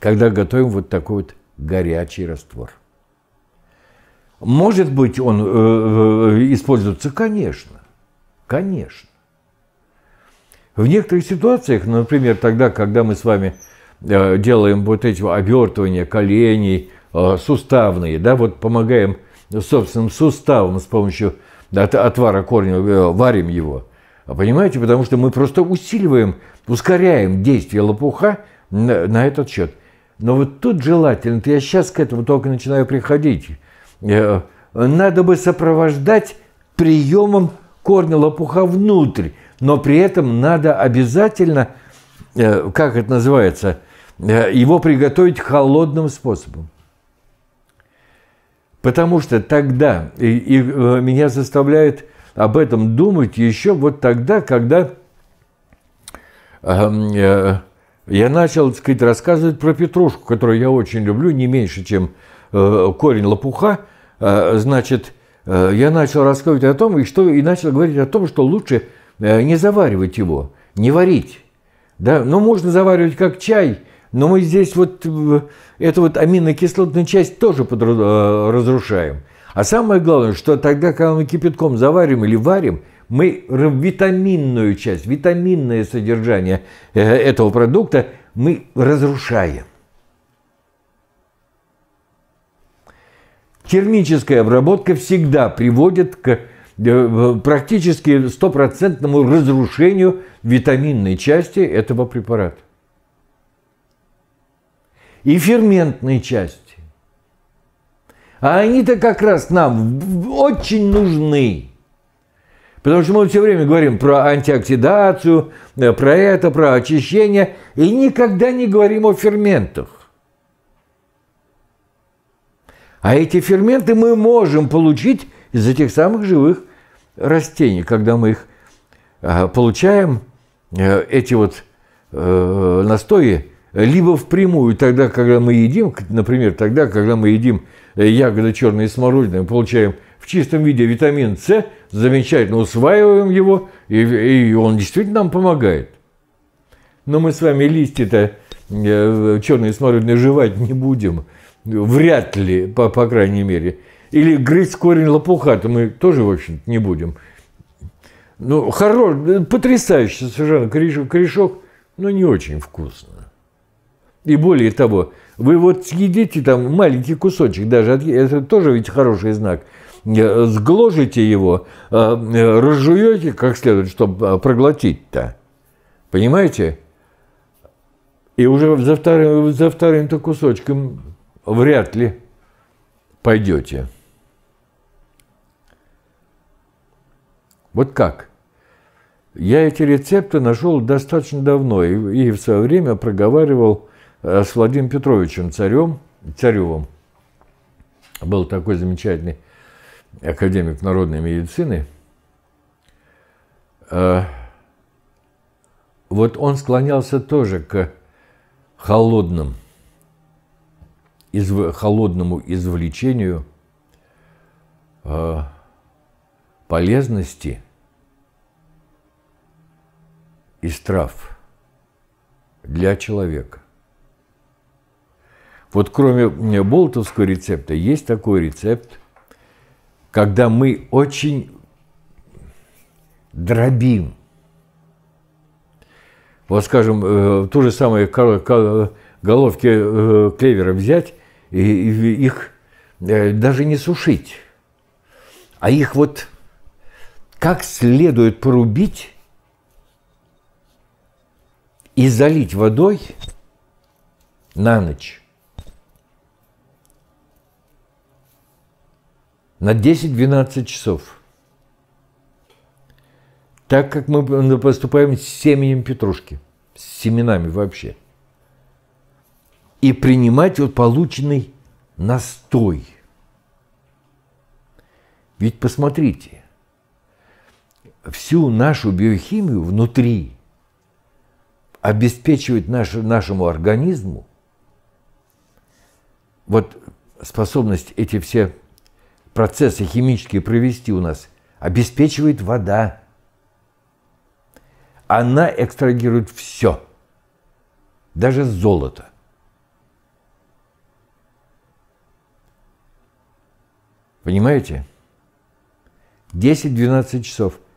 когда готовим вот такой вот горячий раствор. Может быть, он э, э, э используется, конечно, конечно. В некоторых ситуациях, например, тогда, когда мы с вами э, делаем вот эти обертывания коленей, э, суставные, да, вот помогаем собственным суставам с помощью отвара корня, э, варим его. Понимаете, потому что мы просто усиливаем, ускоряем действие лопуха на, на этот счет. Но вот тут желательно, я сейчас к этому только начинаю приходить, надо бы сопровождать приемом корня лопуха внутрь, но при этом надо обязательно, э, как это называется, э, его приготовить холодным способом. Потому что тогда, и, и э, меня заставляет об этом думать еще вот тогда, когда эм, я начал, так сказать, рассказывать про петрушку, которую я очень люблю, не меньше, чем корень лопуха, значит, я начал рассказывать о том, и, что, и начал говорить о том, что лучше – Э, не заваривать его, не варить. Да? Но ну, можно заваривать как чай, но мы здесь вот э, эту вот аминокислотную часть тоже э, разрушаем. А самое главное, что тогда, когда мы кипятком заварим или варим, мы витаминную часть, витаминное содержание этого продукта мы разрушаем. Термическая обработка всегда приводит к Э, практически стопроцентному разрушению витаминной части этого препарата. И ферментной части. А они-то как раз нам очень нужны. Потому что мы все время говорим про антиоксидацию, э, про это, про очищение, и никогда не говорим о ферментах. А эти ферменты мы можем получить из этих самых живых растений, когда мы их а, получаем, э, эти вот э, настои, либо впрямую, тогда, когда мы едим, например, тогда, когда мы едим э, ягоды черные смородины, мы получаем в чистом виде витамин С, замечательно усваиваем его, и, и он действительно нам помогает. Но мы с вами листья-то черные смородины жевать не будем, вряд ли, по, по крайней мере – или грызть корень лопуха-то мы тоже, в общем-то, не будем. Ну, хорош, э, потрясающе совершенно корешок, корешок, ну, но не очень вкусно. И более того, вы вот съедите там маленький кусочек даже, это тоже ведь хороший знак э, – сгложите его, э, разжуете как следует, чтобы проглотить-то. Понимаете? И уже за вторым, за вторым-то кусочком вряд ли пойдете. Вот как? Я эти рецепты нашел достаточно давно и, и в свое время проговаривал э, с Владимиром Петровичем Царем, Царевым. Был такой замечательный академик народной медицины. Э, вот он склонялся тоже к холодным, изв, холодному извлечению э, – полезности и страв для человека. Вот кроме болтовского рецепта есть такой рецепт, когда мы очень дробим. Вот, скажем, э, ту же самую головки э, клевера взять и их э, даже не сушить, а их вот как следует порубить и залить водой на ночь. На 10-12 часов. Так как мы поступаем с семенем петрушки, с семенами вообще. И принимать вот полученный настой. Ведь посмотрите, всю нашу биохимию внутри, обеспечивает наш, нашему организму вот способность эти все процессы химические провести у нас обеспечивает вода. Она экстрагирует все, даже золото. Понимаете? 10-12 часов –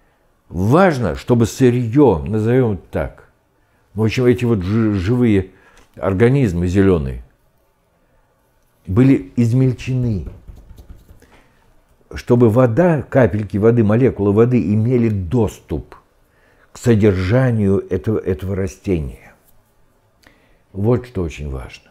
Важно, чтобы сырье, назовем так, ну, в общем, эти вот живые организмы зеленые, были измельчены, чтобы вода, капельки воды, молекулы воды имели доступ к содержанию этого, этого растения. Вот что очень важно.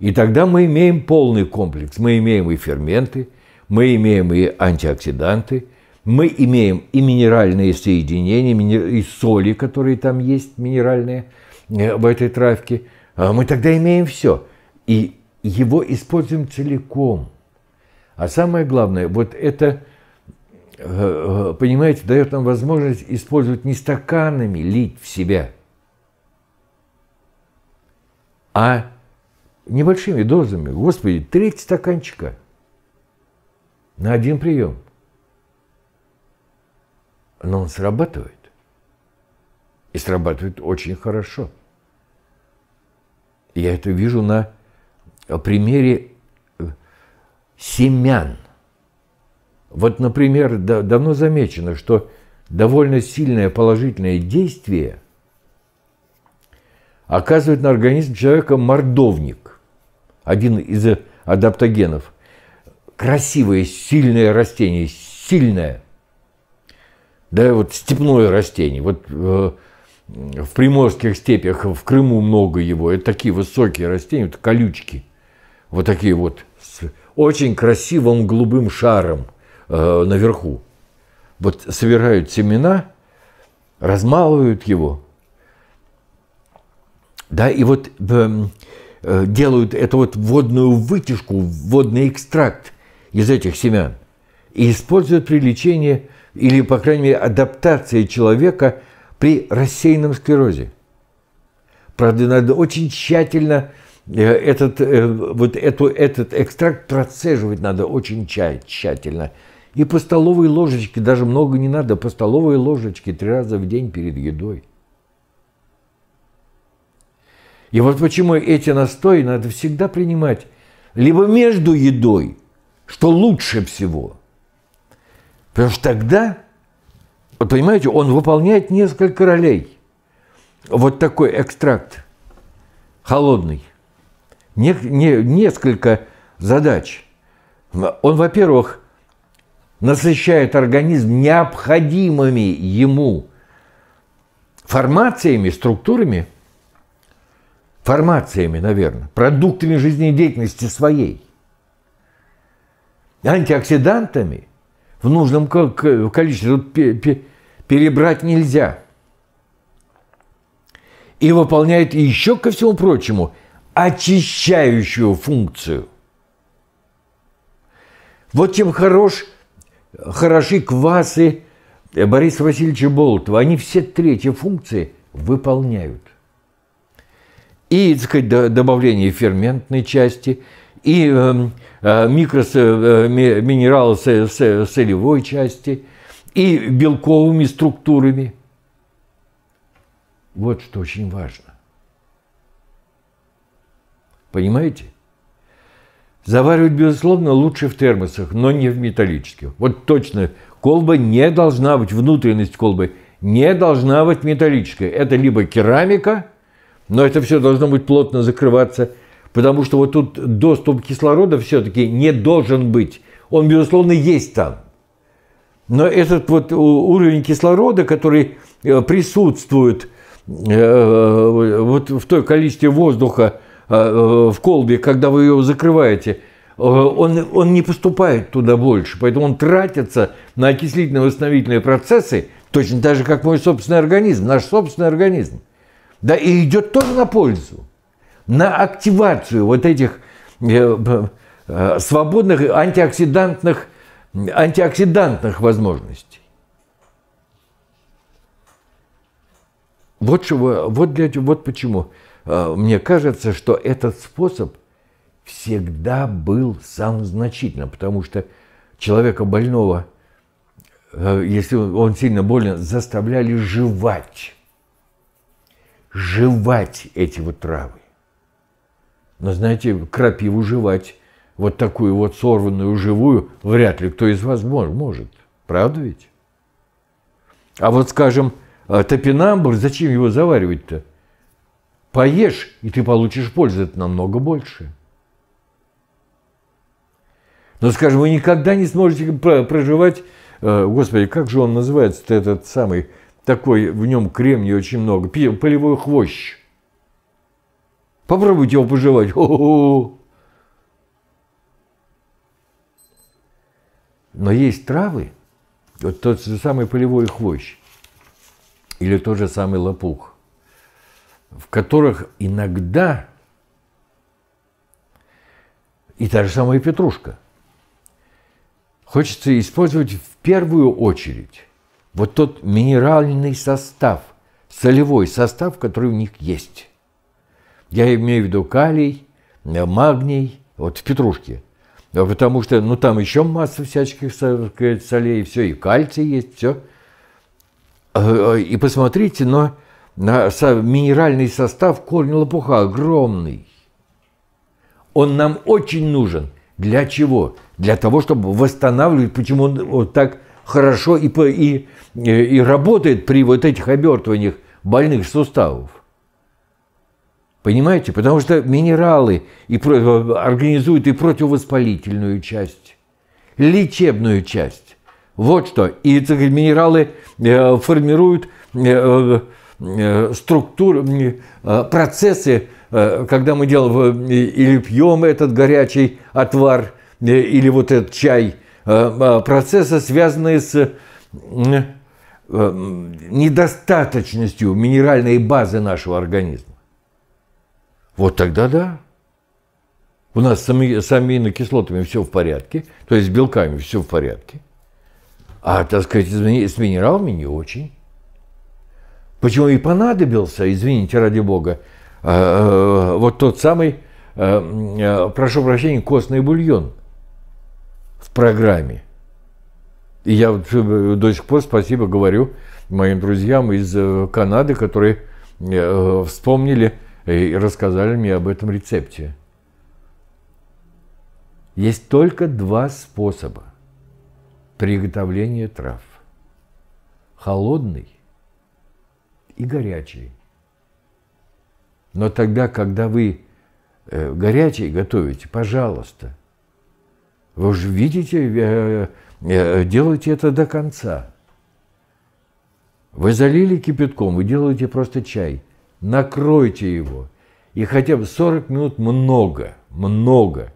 И тогда мы имеем полный комплекс. Мы имеем и ферменты, мы имеем и антиоксиданты – мы имеем и минеральные соединения, и соли, которые там есть, минеральные э, в этой травке. А мы тогда имеем все. И его используем целиком. А самое главное, вот это, э, э, понимаете, дает нам возможность использовать не стаканами, лить в себя, а небольшими дозами. Господи, треть стаканчика на один прием – но он срабатывает. И срабатывает очень хорошо. Я это вижу на примере э, семян. Вот, например, да, давно замечено, что довольно сильное положительное действие оказывает на организм человека мордовник, один из адаптогенов. Красивое, сильное растение, сильное – да, вот степное растение. Вот э, в приморских степях, в Крыму много его. Это такие высокие растения, это колючки. Вот такие вот, с очень красивым голубым шаром э, наверху. Вот собирают семена, размалывают его. Да, и вот э, э делают эту вот водную вытяжку, водный экстракт из этих семян. И используют при лечении или, по крайней мере, адаптация человека при рассеянном склерозе. Правда, надо очень тщательно э, этот, э, вот эту, этот экстракт процеживать надо очень тщательно. И по столовой ложечке, даже много не надо, по столовой ложечке три раза в день перед едой. И вот почему эти настои надо всегда принимать либо между едой, что лучше всего – Потому что тогда, вот понимаете, он выполняет несколько ролей. Вот такой экстракт холодный. Не, не, несколько задач. Он, во-первых, насыщает организм необходимыми ему формациями, структурами, формациями, наверное, продуктами жизнедеятельности своей, антиоксидантами – в нужном количестве. Тут перебрать нельзя. И выполняет еще, ко всему прочему, очищающую функцию. Вот чем хорош, хороши квасы Бориса Васильевича Болотова. Они все третьи функции выполняют. И, так сказать, добавление ферментной части – и эм, э, микроминералы э, с солевой части, и белковыми структурами. Вот что очень важно. Понимаете? Заваривать, безусловно, лучше в термосах, но не в металлических. Вот точно, колба не должна быть, внутренность колбы не должна быть металлической. Это либо керамика, но это все должно быть плотно закрываться – Потому что вот тут доступ кислорода все-таки не должен быть. Он, безусловно, есть там. Но этот вот уровень кислорода, который э, присутствует э, э, вот в той количестве воздуха в колбе, когда вы ее закрываете, он, он не поступает туда больше. Поэтому он тратится на окислительно-восстановительные процессы, точно так же, как мой собственный организм, наш собственный организм. Да и идет тоже на пользу на активацию вот этих э, э, свободных антиоксидантных, антиоксидантных возможностей. Вот, чего, вот, для, вот почему э, мне кажется, что этот способ всегда был сам значительно, потому что человека больного, если он сильно болен, заставляли жевать, жевать эти вот травы. Но ну, знаете, крапиву жевать, вот такую вот сорванную живую, вряд ли кто из вас может. Правда ведь? А вот, скажем, э, топинамбур, зачем его заваривать-то? Поешь, и ты получишь пользы, это намного больше. Но, скажем, вы никогда не сможете проживать, э, господи, как же он называется этот самый, такой, в нем кремния очень много, полевой хвощ. Попробуйте его пожевать. О -о -о. Но есть травы, вот тот же самый полевой хвощ или тот же самый лопух, в которых иногда и та же самая петрушка. Хочется использовать в первую очередь вот тот минеральный состав, солевой состав, который у них есть. Я имею в виду калий, э, магний, вот в петрушке. Э, потому что, ну, там еще масса всяческих э, солей, все, и кальций есть, все. И посмотрите, но на минеральный состав корня лопуха огромный. Он нам очень нужен. Для чего? Для того, чтобы восстанавливать, почему он вот так хорошо и, и, и работает при вот этих обертываниях больных суставов. Понимаете? Потому что минералы и организуют и противовоспалительную часть, лечебную часть. Вот что. И это, минералы э, формируют э, э, структуру, процессы, когда мы делаем или пьем этот горячий отвар, или вот этот чай, э, процессы, связанные с... недостаточностью минеральной базы нашего организма. Вот тогда да. У нас сами, с аминокислотами все в порядке, то есть с белками все в порядке. А, так сказать, с минералами не очень. Почему и понадобился, извините, ради бога, а, а, вот тот самый, а, прошу прощения, костный бульон в программе. И я вот э, до сих пор спасибо говорю моим друзьям из э, Канады, которые э, вспомнили, и рассказали мне об этом рецепте. Есть только два способа приготовления трав. Холодный и горячий. Но тогда, когда вы э, горячий готовите, пожалуйста, вы уже видите, э, э, делайте это до конца. Вы залили кипятком, вы делаете просто чай – накройте его. И хотя бы 40 минут много, много.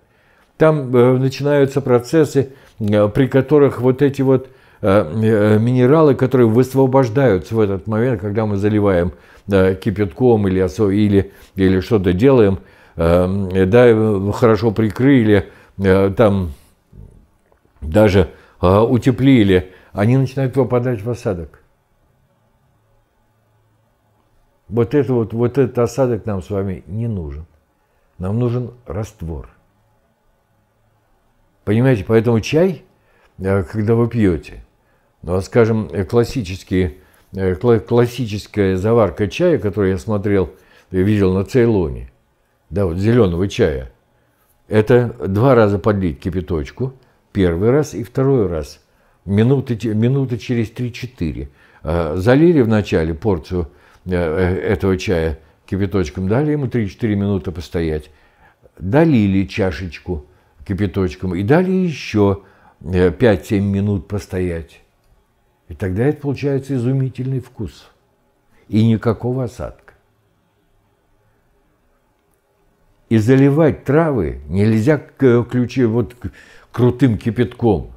Там э, начинаются процессы, э, при которых вот эти вот э, минералы, которые высвобождаются в этот момент, когда мы заливаем кипятком или, или, или что-то делаем, да, хорошо прикрыли, там даже утеплили, они начинают попадать в осадок. Вот, это вот, вот этот осадок нам с вами не нужен. Нам нужен раствор. Понимаете, поэтому чай, э, когда вы пьете, ну, скажем, э, классические, э, классическая заварка чая, которую я смотрел, видел на Цейлоне, да, вот зеленого чая, это два раза подлить кипяточку, первый раз и второй раз, минуты, минуты через 3-4. А, залили вначале порцию Э, этого чая кипяточком, дали ему 3-4 минуты постоять, долили чашечку кипяточком и дали еще 5-7 э, минут постоять. И тогда это получается изумительный вкус. И никакого осадка. И заливать травы нельзя э, ключи вот крутым кипятком.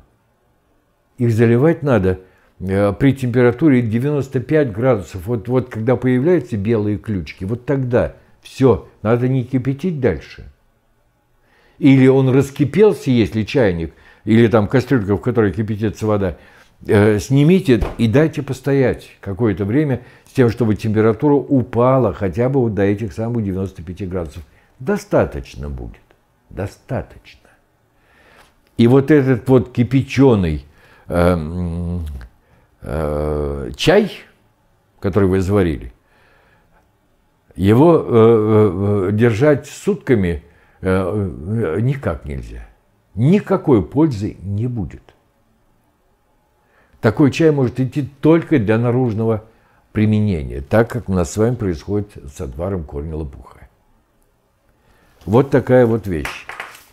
Их заливать надо Э, при температуре 95 градусов, вот, вот когда появляются белые ключики, вот тогда все, надо не кипятить дальше. Или он раскипелся, если чайник, или там кастрюлька, в которой кипятится вода, э, снимите и дайте постоять какое-то время с тем, чтобы температура упала хотя бы вот до этих самых 95 градусов. Достаточно будет. Достаточно. И вот этот вот кипяченый э, Э, чай, который вы заварили, его э, э, держать сутками никак нельзя. Никакой пользы не будет. Такой чай может идти только для наружного применения, так как у нас с вами происходит с отваром корня лопуха. Вот такая вот вещь.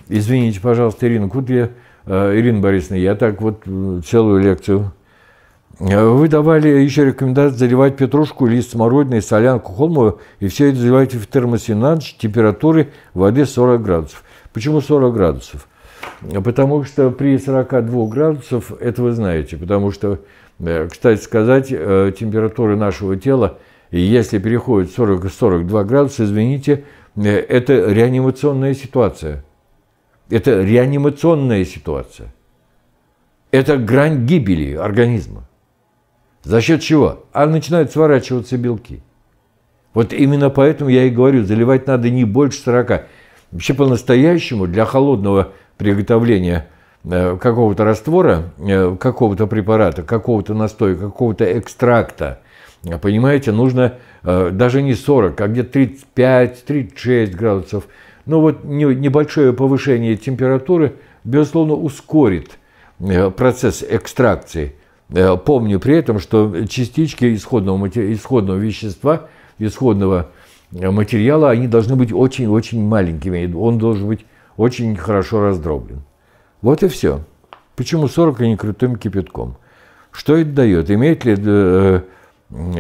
Извините, пожалуйста, Ирина Кудря, Ирина Борисовна, я так вот целую лекцию Э, вы давали еще рекомендацию заливать петрушку, лист смородины, солянку, холму, и все это заливайте в термосе на ночь температуры воды 40 градусов. Почему 40 градусов? Э, потому что при 42 градусов, это вы знаете, потому что, э, кстати сказать, температура нашего тела, если переходит 40-42 градуса, извините, это реанимационная ситуация. Это реанимационная ситуация. Это грань гибели организма. За счет чего? А начинают сворачиваться белки. Вот именно поэтому я и говорю, заливать надо не больше 40. Вообще по-настоящему для холодного приготовления э, какого-то раствора, э, какого-то препарата, какого-то настоя, какого-то экстракта, понимаете, нужно э, даже не 40, а где-то 35-36 градусов. Но ну вот небольшое повышение температуры, безусловно, ускорит процесс экстракции – Э, помню при этом, что частички исходного, исходного вещества, исходного э, материала, они должны быть очень-очень маленькими. Он должен быть очень хорошо раздроблен. Вот и все. Почему 40, а не крутым кипятком? Что это дает? Имеет ли э,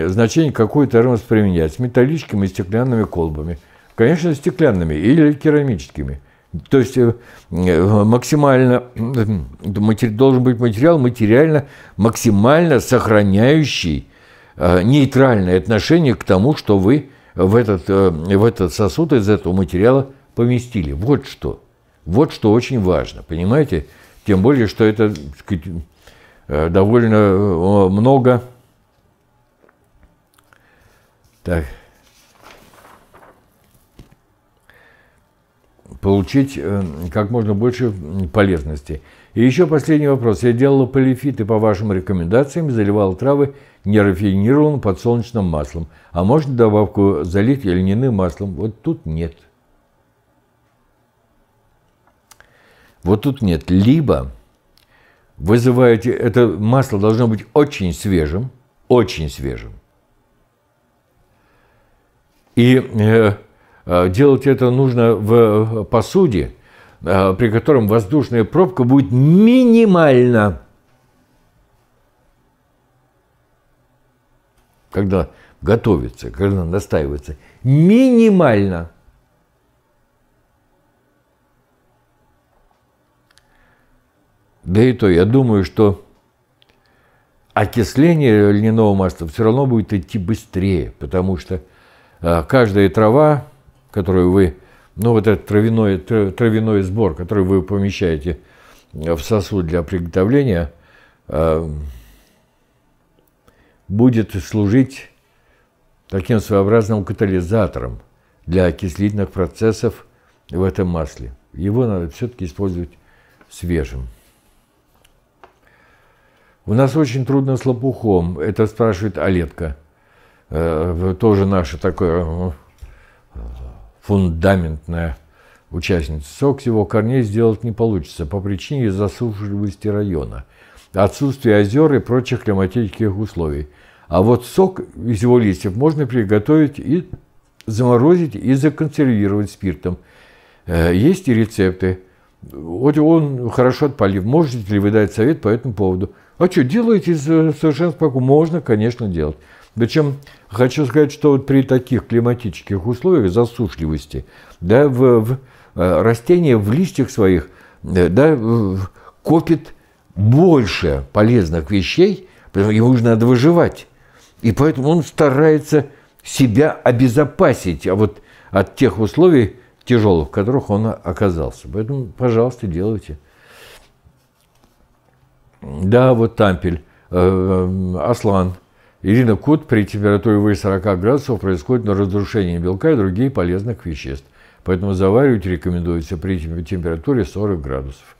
значение, какой термос применять? С металлическими и стеклянными колбами. Конечно, стеклянными или керамическими – то есть э, э, максимально э, должен быть материал материально максимально сохраняющий нейтральное отношение к тому, что вы в этот, в этот сосуд из этого материала поместили. Вот что. Вот что очень важно, понимаете? Тем более, что это сказать, довольно много. Так. получить э, как можно больше полезности. И еще последний вопрос. Я делала полифиты по вашим рекомендациям, заливал травы нерафинированным подсолнечным маслом. А можно добавку залить льняным маслом? Вот тут нет. Вот тут нет. Либо вызываете, это масло должно быть очень свежим, очень свежим. И э, Э, делать это нужно в посуде, э, при котором воздушная пробка будет минимальна. Когда готовится, когда настаивается, минимально. Да и то, я думаю, что окисление льняного масла все равно будет идти быстрее, потому что э, каждая трава которую вы, ну вот этот травяной, травяной сбор, который вы помещаете э, в сосуд для приготовления, э, будет служить таким своеобразным катализатором для окислительных процессов в этом масле. Его надо все-таки использовать свежим. У нас очень трудно с лопухом. Это спрашивает Олетка. Э, тоже наше такое фундаментная участница. Сок его корней сделать не получится по причине засушливости района, отсутствия озер и прочих климатических условий. А вот сок из его листьев можно приготовить и заморозить и законсервировать спиртом. Э, есть и рецепты. Вот он хорошо отпалив. Можете ли вы дать совет по этому поводу? А что, делаете совершенно спокойно? Можно, конечно, делать. Причем хочу сказать, что вот при таких климатических условиях засушливости, да, в, в э, растение в листьях своих, э, да, в, копит больше полезных вещей, потому ему же надо выживать. И поэтому он старается себя обезопасить а вот от тех условий тяжелых, в которых он оказался. Поэтому, пожалуйста, делайте. Да, вот Тампель, э, э Аслан – Ирина кут при температуре выше 40 градусов происходит на разрушение белка и других полезных веществ. Поэтому заваривать рекомендуется при температуре 40 градусов.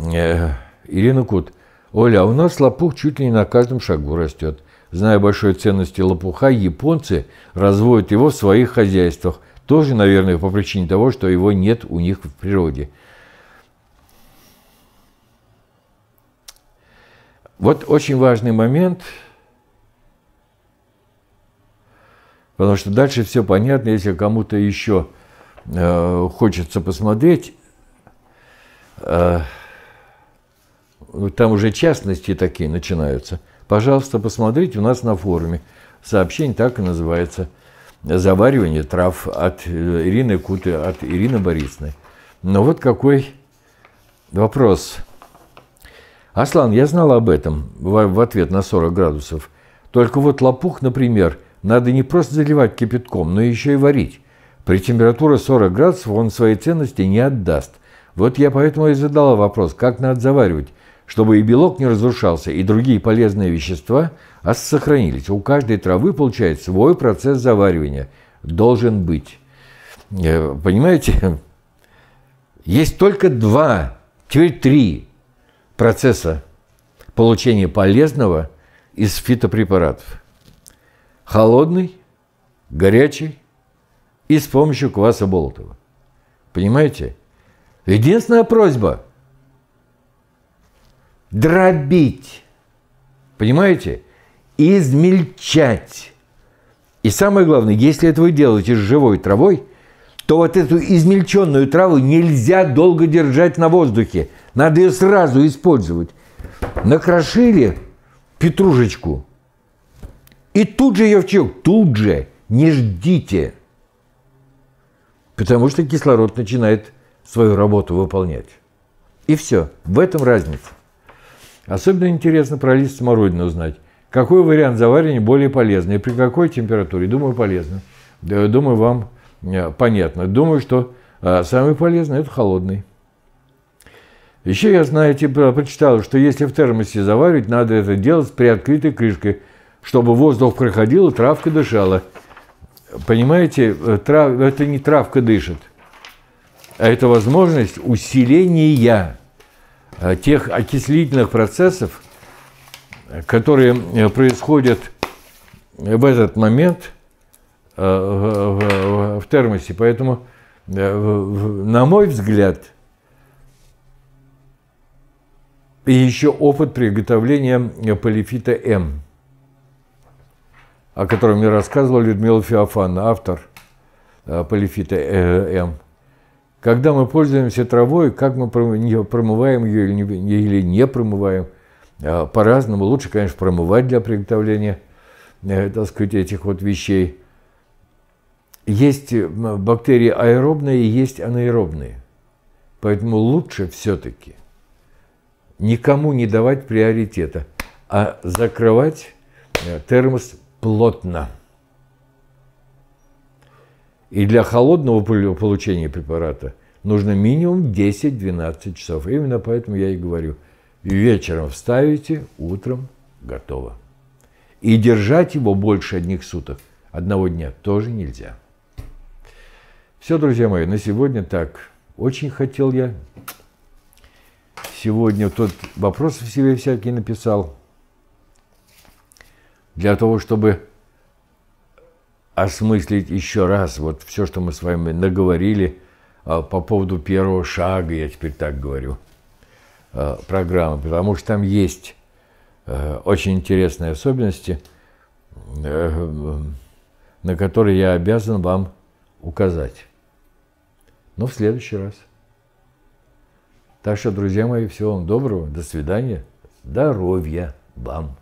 Э, Ирина кут, Оля, а у нас лопух чуть ли не на каждом шагу растет. Зная большой ценности лопуха, японцы разводят его в своих хозяйствах. Тоже, наверное, по причине того, что его нет у них в природе. Вот очень важный момент – Потому что дальше все понятно, если кому-то еще э, хочется посмотреть, э, ну, там уже частности такие начинаются. Пожалуйста, посмотрите у нас на форуме. Сообщение так и называется. Заваривание трав от э, Ирины Куты, от Ирины Борисовны. Но ну, вот какой вопрос. Аслан, я знал об этом в, в ответ на 40 градусов. Только вот лопух, например – надо не просто заливать кипятком, но еще и варить. При температуре 40 градусов он своей ценности не отдаст. Вот я поэтому и задал вопрос, как надо заваривать, чтобы и белок не разрушался, и другие полезные вещества а сохранились. У каждой травы, получается, свой процесс заваривания должен быть. Э, понимаете? Есть только два, теперь три процесса получения полезного из фитопрепаратов. Холодный, горячий и с помощью кваса Болотова. Понимаете? Единственная просьба – дробить, понимаете, измельчать. И самое главное, если это вы делаете с живой травой, то вот эту измельченную траву нельзя долго держать на воздухе. Надо ее сразу использовать. Накрошили петрушечку – и тут же ее вчел. Тут же. Не ждите. Потому что кислород начинает свою работу выполнять. И все. В этом разница. Особенно интересно про лист смородины узнать. Какой вариант заваривания более полезный при какой температуре? Думаю, полезно. Думаю, вам э, понятно. Думаю, что э, самый полезный – это холодный. Еще я, знаете, прочитал, что если в термосе заваривать, надо это делать с приоткрытой крышкой, чтобы воздух проходил и травка дышала. Понимаете, э, трав... это не травка дышит, а это возможность усиления э, тех окислительных процессов, которые э, происходят в этот момент в термосе. Поэтому, на мой взгляд, и еще опыт приготовления полифита М – о котором мне рассказывал Людмила Феофановна, автор э, полифита э, М. Когда мы пользуемся травой, как мы промываем ее или не промываем, э, по-разному. Лучше, конечно, промывать для приготовления, так сказать, этих вот вещей. Есть бактерии аэробные и есть анаэробные. Поэтому лучше все-таки никому не давать приоритета, а закрывать термос плотно. И для холодного получения препарата нужно минимум 10-12 часов. Именно поэтому я и говорю, вечером вставите, утром готово. И держать его больше одних суток, одного дня тоже нельзя. Все, друзья мои, на сегодня так. Очень хотел я сегодня тот вопрос в себе всякий написал – для того, чтобы осмыслить еще раз вот все, что мы с вами наговорили а, по поводу первого шага, я теперь так говорю, а, программы, потому что там есть э, очень интересные особенности, э, на которые я обязан вам указать. Но в следующий раз. Так что, друзья мои, всего вам доброго, до свидания, здоровья вам!